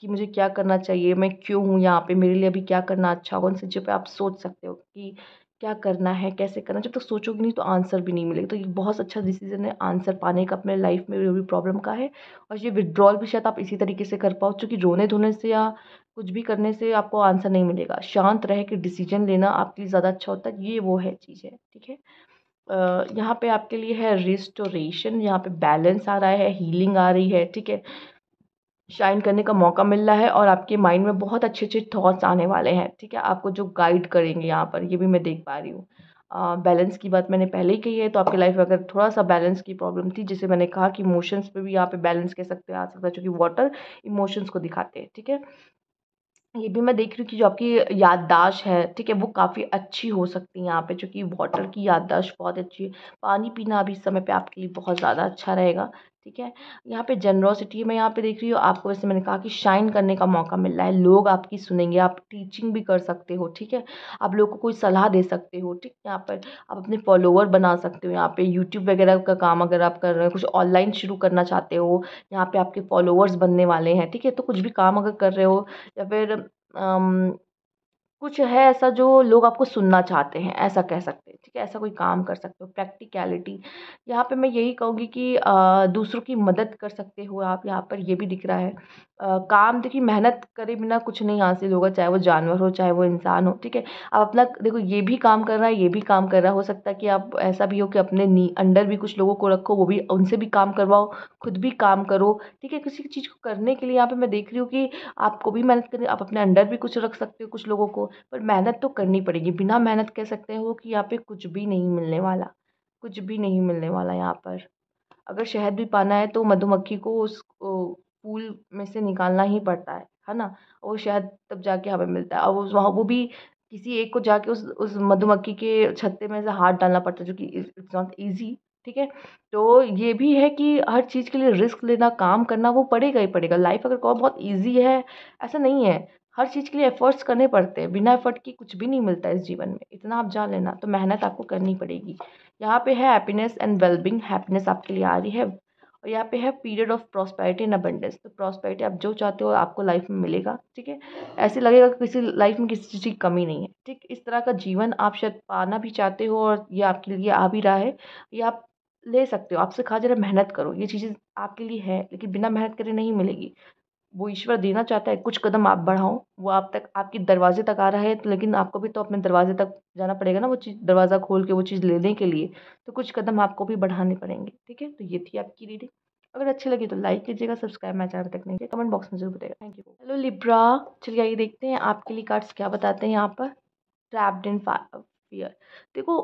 कि मुझे क्या करना चाहिए मैं क्यों हूँ यहाँ पे मेरे लिए अभी क्या करना अच्छा होगा उन सब चीज़ों पर आप सोच सकते हो कि क्या करना है कैसे करना जब तक सोचोगे नहीं तो आंसर भी नहीं मिलेगा तो ये बहुत अच्छा डिसीजन है आंसर पाने का अपने लाइफ में जो भी प्रॉब्लम का है और ये विड्रॉल भी शायद आप इसी तरीके से कर पाओ क्योंकि रोने धोने से या कुछ भी करने से आपको आंसर नहीं मिलेगा शांत रह के डिसीजन लेना आपके लिए ज़्यादा अच्छा होता है ये वो है चीज़ है ठीक है यहाँ पे आपके लिए है रिस्टोरेशन यहाँ पे बैलेंस आ रहा है हीलिंग आ रही है ठीक है शाइन करने का मौका मिल रहा है और आपके माइंड में बहुत अच्छे अच्छे थॉट्स आने वाले हैं ठीक है आपको जो गाइड करेंगे यहाँ पर ये भी मैं देख पा रही हूँ बैलेंस की बात मैंने पहले ही कही है तो आपकी लाइफ में अगर थोड़ा सा बैलेंस की प्रॉब्लम थी जिसे मैंने कहा कि इमोशंस पे भी यहाँ पे बैलेंस कह सकते हैं आ सकता है क्योंकि वाटर इमोशंस को दिखाते हैं ठीक है ये भी मैं देख रही हूँ कि जो आपकी याददाश्त है ठीक है वो काफ़ी अच्छी हो सकती है यहाँ पे क्योंकि वाटर की याददाश्त बहुत अच्छी है पानी पीना अभी इस समय पे आपके लिए बहुत ज़्यादा अच्छा रहेगा ठीक है यहाँ पे जनरोसिटी मैं यहाँ पे देख रही हूँ आपको वैसे मैंने कहा कि शाइन करने का मौका मिल रहा है लोग आपकी सुनेंगे आप टीचिंग भी कर सकते हो ठीक है आप लोग को कोई सलाह दे सकते हो ठीक यहाँ पर आप अपने फॉलोअर बना सकते हो यहाँ पे यूट्यूब वगैरह का काम अगर आप कर रहे हो कुछ ऑनलाइन शुरू करना चाहते हो यहाँ पर आपके फॉलोअर्स बनने वाले हैं ठीक है तो कुछ भी काम अगर कर रहे हो या फिर कुछ है ऐसा जो लोग आपको सुनना चाहते हैं ऐसा कह सकते हैं ठीक है ऐसा कोई काम कर सकते हो प्रैक्टिकलिटी यहाँ पे मैं यही कहूँगी कि दूसरों की मदद कर सकते हो आप यहाँ पर ये भी दिख रहा है काम देखिए मेहनत करे बिना कुछ नहीं हासिल होगा चाहे वो जानवर हो चाहे वो इंसान हो ठीक है आप अपना देखो ये भी काम कर रहा है ये भी काम कर रहा हो सकता है कि आप ऐसा भी हो कि अपने नी अंडर भी कुछ लोगों को रखो वो भी उनसे भी काम करवाओ खुद भी काम करो ठीक है किसी चीज़ को करने के लिए यहाँ पर मैं देख रही हूँ कि आपको भी मेहनत करनी आप अपने अंडर भी कुछ रख सकते हो कुछ लोगों को पर मेहनत तो करनी पड़ेगी बिना मेहनत कह सकते हो कि यहाँ पे कुछ भी नहीं मिलने वाला कुछ भी नहीं मिलने वाला यहाँ पर अगर शहद भी पाना है तो मधुमक्खी को उस फूल में से निकालना ही पड़ता है है ना वो शहद तब जाके हमें मिलता है और वहाँ वो भी किसी एक को जाके उस उस मधुमक्खी के छत्ते में से हाथ डालना पड़ता है जो कि इट्स नॉट ईजी ठीक है तो ये भी है कि हर चीज़ के लिए रिस्क लेना काम करना वो पड़ेगा ही पड़ेगा लाइफ अगर कहो बहुत ईजी है ऐसा नहीं है हर चीज़ के लिए एफ़र्ट्स करने पड़ते हैं बिना एफ़र्ट के कुछ भी नहीं मिलता इस जीवन में इतना आप जान लेना तो मेहनत आपको करनी पड़ेगी यहाँ पे है हैप्पीनेस एंड वेलबिंग हैप्पीनेस आपके लिए आ रही है और यहाँ पे है period of prosperity and abundance तो प्रॉस्पैरिटी आप जो चाहते हो आपको लाइफ में मिलेगा ठीक है ऐसे लगेगा कि किसी लाइफ में किसी चीज़ की कमी नहीं है ठीक इस तरह का जीवन आप शायद पाना भी चाहते हो और ये आपके लिए आ भी रहा है ये आप ले सकते हो आपसे खा जरा मेहनत करो ये चीज़ें आपके लिए है लेकिन बिना मेहनत करे नहीं मिलेगी वो ईश्वर देना चाहता है कुछ कदम आप बढ़ाओ वो आप तक आपके दरवाजे तक आ रहा है तो लेकिन आपको भी तो अपने दरवाजे तक जाना पड़ेगा ना वो चीज़ दरवाज़ा खोल के वो चीज़ लेने के लिए तो कुछ कदम आपको भी बढ़ाने पड़ेंगे ठीक है तो ये थी आपकी रीडिंग अगर अच्छी लगी तो लाइक कीजिएगा सब्सक्राइब मैं चैनल तक नहीं किया कमेंट बॉक्स में जरूर बताएगा थैंक यू हेलो लिब्रा चलिए आइए देखते हैं आपके लिए कार्ड्स क्या बताते हैं यहाँ पर ट्रैप्ड इन फियर देखो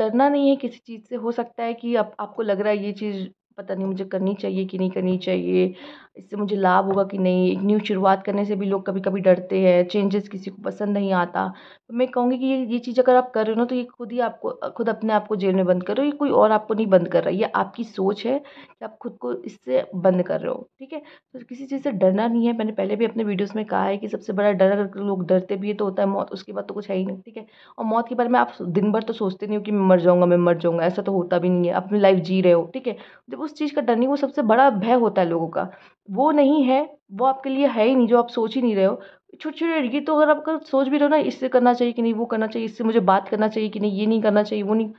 डरना नहीं है किसी चीज़ से हो सकता है कि आप, आपको लग रहा है ये चीज़ पता नहीं मुझे करनी चाहिए कि नहीं करनी चाहिए इससे मुझे लाभ होगा कि नहीं एक न्यू शुरुआत करने से भी लोग कभी कभी डरते हैं चेंजेस किसी को पसंद नहीं आता तो मैं कहूँगी कि ये ये चीज़ अगर आप कर रहे हो ना तो ये खुद ही आपको खुद अपने आप को जेल में बंद कर रहे हो ये कोई और आपको नहीं बंद कर रहा ये आपकी सोच है कि आप खुद को इससे बंद कर रहे हो ठीक है तो किसी चीज़ से डरना नहीं है मैंने पहले भी अपने वीडियोज़ में कहा है कि सबसे बड़ा डर अगर लोग डरते भी है तो होता है मौत उसके बाद तो कुछ है ही नहीं ठीक है और मौत के बारे में आप दिन भर तो सोचते नहीं हो कि मैं मर जाऊँगा मैं मर जाऊँगा ऐसा तो होता भी नहीं है अपनी लाइफ जी रहे हो ठीक है जब उस चीज़ का डर नहीं वो सबसे बड़ा भय होता है लोगों का वो नहीं है वो आपके लिए है ही नहीं जो आप सोच ही नहीं रहे हो छोटे छोटे ये तो अगर कर, सोच भी रहे हो ना इससे करना चाहिए कि नहीं वो करना चाहिए इससे मुझे बात करना चाहिए कि नहीं ये नहीं करना चाहिए वो नहीं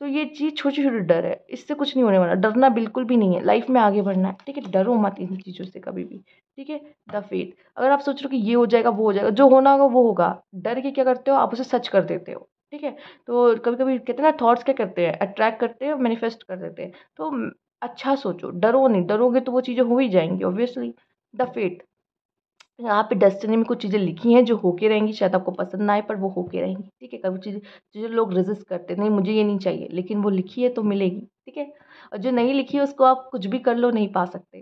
तो ये चीज़ छोटे छोटे डर है इससे कुछ नहीं होने वाला डरना बिल्कुल भी नहीं है लाइफ में आगे बढ़ना है ठीक है डरो मत इन चीज़ों से कभी भी ठीक है द फेथ अगर आप सोच रहे हो कि ये हो जाएगा वो हो जाएगा जो होना होगा वो होगा डर के क्या करते हो आप उसे सच कर देते हो ठीक है तो कभी कभी कहते हैं ना थॉट्स क्या करते हैं अट्रैक्ट करते हैं मैनिफेस्ट कर देते हैं तो अच्छा सोचो डरो नहीं डरोगे तो वो चीज़ें हो ही जाएंगी ऑब्वियसली द फेट यहाँ पे डेस्टिनी में कुछ चीज़ें लिखी हैं जो होके रहेंगी शायद आपको पसंद ना आए पर वो होके रहेंगी ठीक है कभी चीज़ें जो लोग रेजिस्ट करते नहीं मुझे ये नहीं चाहिए लेकिन वो लिखी है तो मिलेगी ठीक है और जो नहीं लिखी है उसको आप कुछ भी कर लो नहीं पा सकते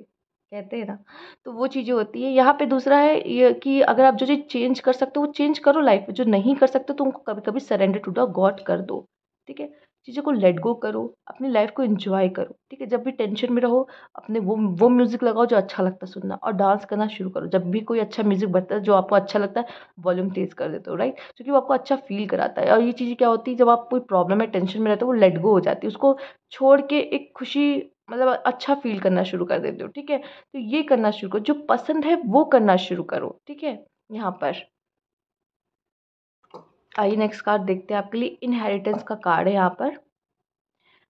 कहते हैं ना तो वो चीज़ें होती है यहाँ पे दूसरा है ये कि अगर आप जो चीज़ चेंज कर सकते हो वो चेंज करो लाइफ में जो नहीं कर सकते तो उनको कभी कभी सरेंडर टू द गॉड कर दो ठीक है चीज़ों को लेट गो करो अपनी लाइफ को इन्जॉय करो ठीक है जब भी टेंशन में रहो अपने वो वो म्यूज़िक लगाओ जो अच्छा लगता है सुनना और डांस करना शुरू करो जब भी कोई अच्छा म्यूज़िक बजता है जो आपको अच्छा लगता है वॉल्यूम तेज़ कर देते हो राइट क्योंकि वो आपको अच्छा फील कराता है और ये चीज़ें क्या होती है जब आप कोई प्रॉब्लम है टेंशन में रहते हो वो लेट गो हो जाती है उसको छोड़ के एक खुशी मतलब अच्छा फील करना शुरू कर देते हो ठीक है तो ये करना शुरू करो जो पसंद है वो करना शुरू करो ठीक है यहाँ पर आइए नेक्स्ट कार्ड देखते हैं आपके लिए इनहेरिटेंस का कार्ड है यहाँ पर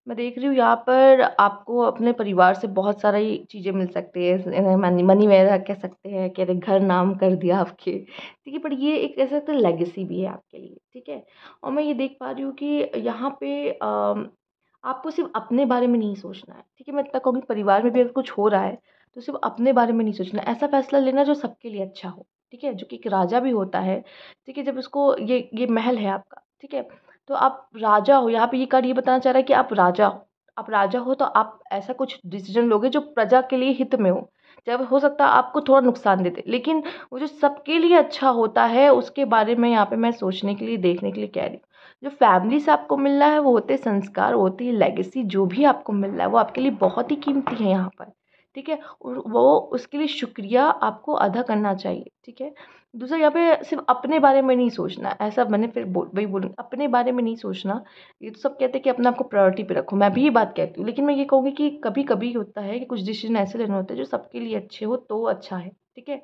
मैं देख रही हूँ यहाँ पर आपको अपने परिवार से बहुत सारी चीज़ें मिल सकती है मनी मनी वगैरह कह सकते हैं कह रहे घर नाम कर दिया आपके ठीक है पर ये एक कह सकते हैं लेगेसी भी है आपके लिए ठीक है और मैं ये देख पा रही हूँ कि यहाँ पे आपको सिर्फ अपने बारे में नहीं सोचना है ठीक है मैं इतना कहूँगी परिवार में भी अगर कुछ हो रहा है तो सिर्फ अपने बारे में नहीं सोचना ऐसा फैसला लेना जो सबके लिए अच्छा हो ठीक है जो कि एक राजा भी होता है ठीक है जब उसको ये ये महल है आपका ठीक है तो आप राजा हो यहाँ पे ये कार्ड ये बताना चाह रहा है कि आप राजा हो आप राजा हो तो आप ऐसा कुछ डिसीजन लोगे जो प्रजा के लिए हित में हो जब हो सकता है आपको थोड़ा नुकसान देते लेकिन वो जो सबके लिए अच्छा होता है उसके बारे में यहाँ पे मैं सोचने के लिए देखने के लिए कह रही हूँ जो फैमिली से आपको मिल रहा है वो होते संस्कार होते होती लेगेसी जो भी आपको मिल रहा है वो आपके लिए बहुत ही कीमती है यहाँ पर ठीक है वो उसके लिए शुक्रिया आपको अदा करना चाहिए ठीक है दूसरा यहाँ पे सिर्फ अपने बारे में नहीं सोचना ऐसा मैंने फिर बोल वही बोलूँ अपने बारे में नहीं सोचना ये तो सब कहते हैं कि अपने आपको प्रायोरिटी पे रखो मैं भी ये बात कहती हूँ लेकिन मैं ये कहूँगी कि कभी कभी होता है कि कुछ डिसीजन ऐसे लेने होते हैं जो सबके लिए अच्छे हो तो अच्छा है ठीक है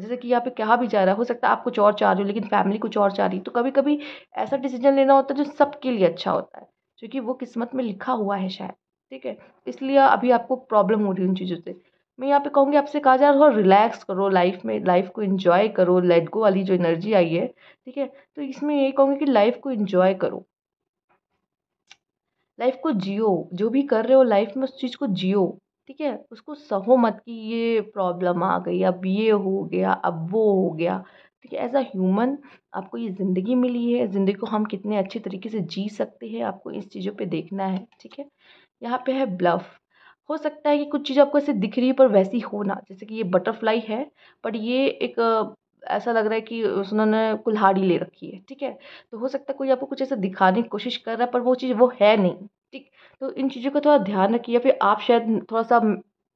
जैसे कि यहाँ पे कहा भी जा रहा है हो सकता है आप कुछ और चाह रहे हो लेकिन फैमिली कुछ और चाह रही तो कभी कभी ऐसा डिसीजन लेना होता है जो सबके लिए अच्छा होता है क्योंकि वो किस्मत में लिखा हुआ है शायद ठीक है इसलिए अभी आपको प्रॉब्लम हो रही है उन चीज़ों से मैं यहाँ पे कहूँगी आपसे कहा जा रहा है रिलैक्स करो लाइफ में लाइफ को इन्जॉय करो लेट गो वाली जो एनर्जी आई है ठीक है तो इसमें ये कहूँगी कि लाइफ को इन्जॉय करो लाइफ को जियो जो भी कर रहे हो लाइफ में उस चीज़ को जियो ठीक है उसको सहो मत कि ये प्रॉब्लम आ गई अब ये हो गया अब वो हो गया ठीक है एज अ ह्यूमन आपको ये ज़िंदगी मिली है ज़िंदगी को हम कितने अच्छे तरीके से जी सकते हैं आपको इस चीज़ों पे देखना है ठीक है यहाँ पे है ब्लफ हो सकता है कि कुछ चीज़ आपको ऐसे दिख रही है पर वैसी हो ना जैसे कि ये बटरफ्लाई है पर ये एक ऐसा लग रहा है कि उन्होंने कुल्हाड़ी ले रखी है ठीक है तो हो सकता है कोई आपको कुछ ऐसा दिखाने की कोशिश कर रहा है पर वो चीज़ वो है नहीं ठीक तो इन चीज़ों का थोड़ा ध्यान रखिए फिर आप शायद थोड़ा सा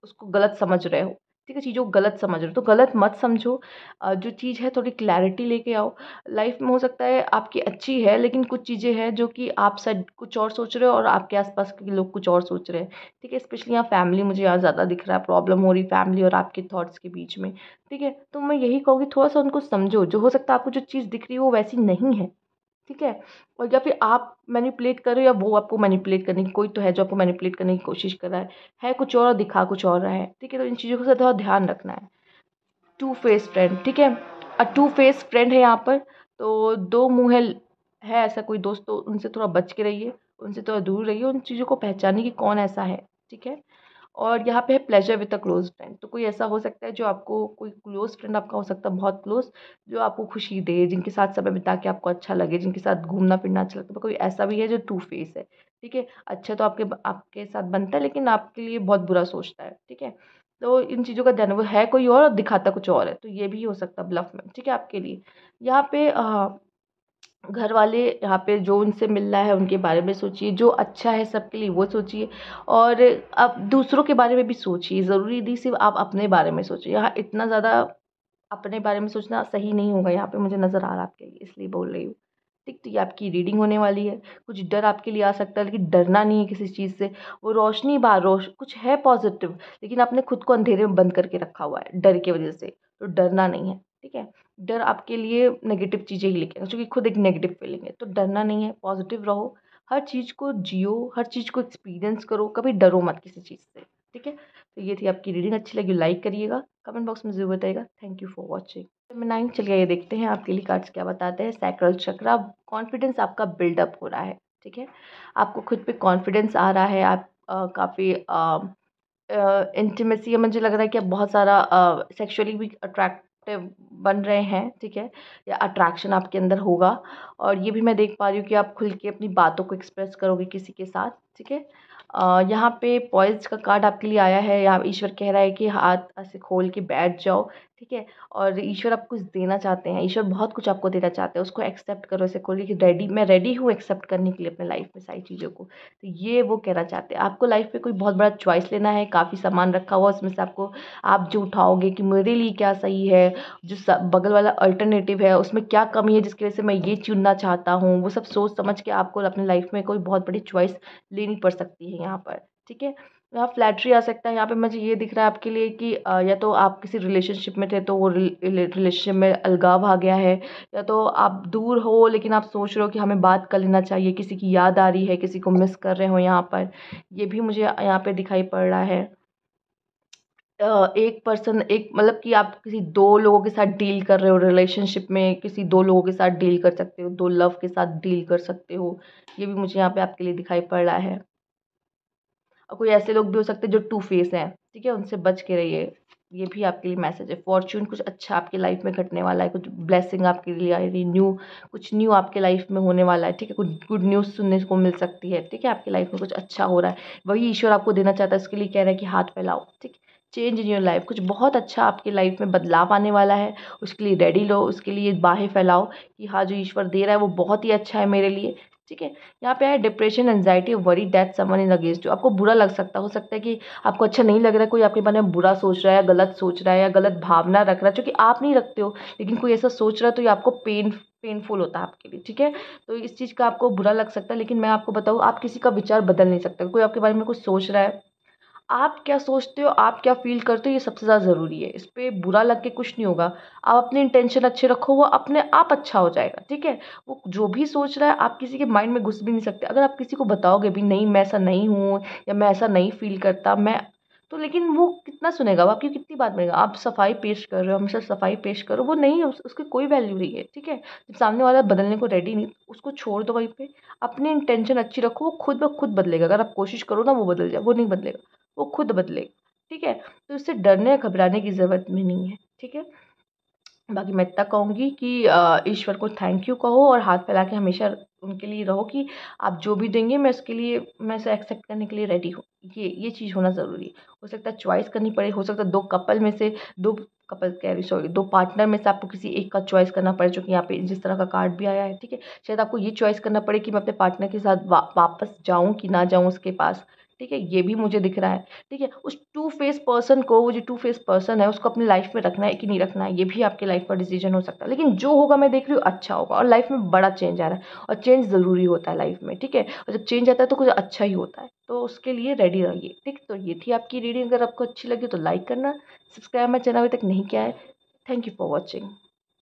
उसको गलत समझ रहे हो ठीक है चीज़ों को गलत समझ रहे हो तो गलत मत समझो जो चीज़ है थोड़ी क्लैरिटी लेके आओ लाइफ में हो सकता है आपकी अच्छी है लेकिन कुछ चीज़ें हैं जो कि आप सब कुछ और सोच रहे हो और आपके आसपास के लोग कुछ और सोच रहे हैं ठीक है स्पेशली यहाँ फैमिली मुझे यहाँ ज़्यादा दिख रहा है प्रॉब्लम हो रही फैमिली और आपके थाट्स के बीच में ठीक है तो मैं यही कहूँगी थोड़ा सा उनको समझो जो हो सकता है आपको जो चीज़ दिख रही है वो वैसी नहीं है ठीक है और या फिर आप मैनिपुलेट कर रहे हो या वो आपको मैनिपुलेट करने की कोई तो है जो आपको मैनिपुलेट करने की कोशिश कर रहा है है कुछ और दिखा कुछ और रहा है ठीक है तो इन चीज़ों का थोड़ा ध्यान रखना है टू फेस फ्रेंड ठीक है अ टू फेस फ्रेंड है यहाँ पर तो दो मुँह है, है ऐसा कोई दोस्त तो उनसे थोड़ा बच के रहिए उनसे थोड़ा दूर रहिए उन चीज़ों को पहचानिए कि कौन ऐसा है ठीक है और यहाँ पे है pleasure with a close friend तो कोई ऐसा हो सकता है जो आपको कोई क्लोज फ्रेंड आपका हो सकता है बहुत क्लोज जो आपको खुशी दे जिनके साथ समय बिता के आपको अच्छा लगे जिनके साथ घूमना फिरना अच्छा लगता है कोई ऐसा भी है जो टू फेस है ठीक है अच्छा तो आपके आपके साथ बनता है लेकिन आपके लिए बहुत बुरा सोचता है ठीक है तो इन चीज़ों का ध्यान वो है कोई और दिखाता कुछ और है तो ये भी हो सकता है ब्लफ में ठीक है आपके लिए यहाँ पे घर वाले यहाँ पे जो उनसे मिल रहा है उनके बारे में सोचिए जो अच्छा है सबके लिए वो सोचिए और आप दूसरों के बारे में भी सोचिए ज़रूरी नहीं सिर्फ आप अपने बारे में सोचिए यहाँ इतना ज़्यादा अपने बारे में सोचना सही नहीं होगा यहाँ पे मुझे नज़र आ रहा है आपके लिए इसलिए बोल रही हूँ ठीक तो ये आपकी रीडिंग होने वाली है कुछ डर आपके लिए आ सकता है लेकिन डरना नहीं है किसी चीज़ से वो रोशनी बार रोश कुछ है पॉजिटिव लेकिन आपने खुद को अंधेरे में बंद करके रखा हुआ है डर की वजह से तो डरना नहीं है ठीक है डर आपके लिए नेगेटिव चीज़ें ही लेकर क्योंकि खुद एक नेगेटिव फीलिंग है तो डरना नहीं है पॉजिटिव रहो हर चीज़ को जियो हर चीज़ को एक्सपीरियंस करो कभी डरो मत किसी चीज़ से ठीक है तो ये थी आपकी रीडिंग अच्छी लगी लाइक करिएगा कमेंट बॉक्स में जरूर बताइएगा thank you for watching nine चलिए ये देखते हैं आपके लिए कार्ड्स क्या बताते हैं सैक्रल चक्रा कॉन्फिडेंस आपका बिल्डअप हो रहा है ठीक है आपको खुद पे कॉन्फिडेंस आ रहा है आप काफ़ी इंटीमेसी मुझे लग रहा है कि आप बहुत सारा सेक्सुअली भी अट्रैक्ट बन रहे हैं ठीक है या अट्रैक्शन आपके अंदर होगा और ये भी मैं देख पा रही हूँ कि आप खुल के अपनी बातों को एक्सप्रेस करोगे किसी के साथ ठीक है यहाँ पे पॉइज का कार्ड आपके लिए आया है यहाँ ईश्वर कह रहा है कि हाथ ऐसे खोल के बैठ जाओ ठीक है और ईश्वर आप कुछ देना चाहते हैं ईश्वर बहुत कुछ आपको देना चाहते हैं उसको एक्सेप्ट करो ऐसे खोलिए कि रेडी मैं रेडी हूँ एक्सेप्ट करने के लिए अपने लाइफ में सारी चीज़ों को तो ये वो कहना चाहते हैं आपको लाइफ में कोई बहुत बड़ा चॉइस लेना है काफ़ी सामान रखा हुआ उसमें से आपको आप जो उठाओगे कि मेरे लिए क्या सही है जो बगल वाला अल्टरनेटिव है उसमें क्या कमी है जिसकी वजह से मैं ये चुनना चाहता हूँ वो सब सोच समझ के आपको अपने लाइफ में कोई बहुत बड़ी चॉइस लेनी पड़ सकती है यहाँ पर ठीक है यहाँ फ्लैटरी आ सकता है यहाँ पे मुझे ये दिख रहा है आपके लिए कि या तो आप किसी रिलेशनशिप में थे तो वो रिलेशनशिप में अलगाव आ गया है या तो आप दूर हो लेकिन आप सोच रहे हो कि हमें बात कर लेना चाहिए किसी की याद आ रही है किसी को मिस कर रहे हो यहाँ पर ये भी मुझे यहाँ पर दिखाई पड़ रहा है एक पर्सन एक मतलब कि आप किसी दो लोगों के साथ डील कर रहे हो रिलेशनशिप में किसी दो लोगों के साथ डील कर सकते हो दो लव के साथ डील कर सकते हो ये भी मुझे यहाँ पे आपके लिए दिखाई पड़ रहा है और कोई ऐसे लोग भी हो सकते हैं जो टू फेस हैं ठीक है उनसे बच के रहिए ये भी आपके लिए मैसेज है फॉर्चून कुछ अच्छा आपकी लाइफ में घटने वाला है कुछ ब्लेसिंग आपके लिए आ रही न्यू कुछ न्यू आपके लाइफ में होने वाला है ठीक है कुछ गुड न्यूज़ सुनने को मिल सकती है ठीक है आपकी लाइफ में कुछ अच्छा हो रहा है वही ईश्वर आपको देना चाहता है उसके लिए कह रहा है कि हाथ फैलाओ ठीक है चेंज इन योर लाइफ कुछ बहुत अच्छा आपके लाइफ में बदलाव आने वाला है उसके लिए रेडी लो उसके लिए बाहें फैलाओ कि हाँ जो ईश्वर दे रहा है वो बहुत ही अच्छा है मेरे लिए ठीक है यहाँ पे है depression anxiety worry death summon in against you आपको बुरा लग सकता हो सकता है कि आपको अच्छा नहीं लग रहा है कोई आपके बारे में बुरा सोच रहा है या गलत सोच रहा है या गलत भावना रख रहा है जो कि आप नहीं रखते हो लेकिन कोई ऐसा सोच रहा है तो ये आपको पेन पेनफुल होता है आपके लिए ठीक है तो इस चीज़ का आपको बुरा लग सकता है लेकिन मैं आपको बताऊँ आप किसी का विचार बदल नहीं सकते कोई आपके बारे में कुछ सोच रहा है आप क्या सोचते हो आप क्या फ़ील करते हो ये सबसे ज़्यादा ज़रूरी है इस पर बुरा लग के कुछ नहीं होगा आप अपने इंटेंशन अच्छे रखो वो अपने आप अच्छा हो जाएगा ठीक है वो जो भी सोच रहा है आप किसी के माइंड में घुस भी नहीं सकते अगर आप किसी को बताओगे भी नहीं मैं ऐसा नहीं हूँ या मैं ऐसा नहीं फ़ील करता मैं तो लेकिन वो कितना सुनेगा वो आपकी कितनी बात मानेगा आप सफाई पेश कर रहे हो हमेशा सफाई पेश करो वो नहीं है उस, उसकी कोई वैल्यू नहीं है ठीक है जब सामने वाला बदलने को रेडी नहीं उसको छोड़ दो वहीं पे अपनी इंटेंशन अच्छी रखो वो खुद ब खुद बदलेगा अगर आप कोशिश करो ना वो बदल जाए वो नहीं बदलेगा वो खुद बदलेगा ठीक है तो इससे डरने या घबराने की ज़रूरत भी नहीं है ठीक है बाकी मैं इतना कहूँगी कि ईश्वर को थैंक यू कहो और हाथ फैला के हमेशा उनके लिए रहो कि आप जो भी देंगे मैं उसके लिए मैं उसे एक्सेप्ट करने के लिए रेडी हूँ ये ये चीज़ होना ज़रूरी है हो सकता है चॉइस करनी पड़े हो सकता है दो कपल में से दो कपल कह रही सॉरी दो पार्टनर में से आपको किसी एक का चॉइस करना पड़े चूँकि यहाँ पे जिस तरह का कार्ड भी आया है ठीक है शायद आपको ये चॉइस करना पड़े कि मैं अपने पार्टनर के साथ वा, वापस जाऊँ कि ना जाऊँ उसके पास ठीक है ये भी मुझे दिख रहा है ठीक है उस टू फेस पर्सन को वो जो टू फेस पर्सन है उसको अपनी लाइफ में रखना है कि नहीं रखना है ये भी आपके लाइफ का डिसीजन हो सकता है लेकिन जो होगा मैं देख रही हूँ अच्छा होगा और लाइफ में बड़ा चेंज आ रहा है और चेंज ज़रूरी होता है लाइफ में ठीक है और जब चेंज आता है तो कुछ अच्छा ही होता है तो उसके लिए रेडी रहिए ठीक तो ये थी आपकी रीडिंग अगर आपको अच्छी लगी तो लाइक करना सब्सक्राइब मैं चैनल अभी तक नहीं किया है थैंक यू फॉर वॉचिंग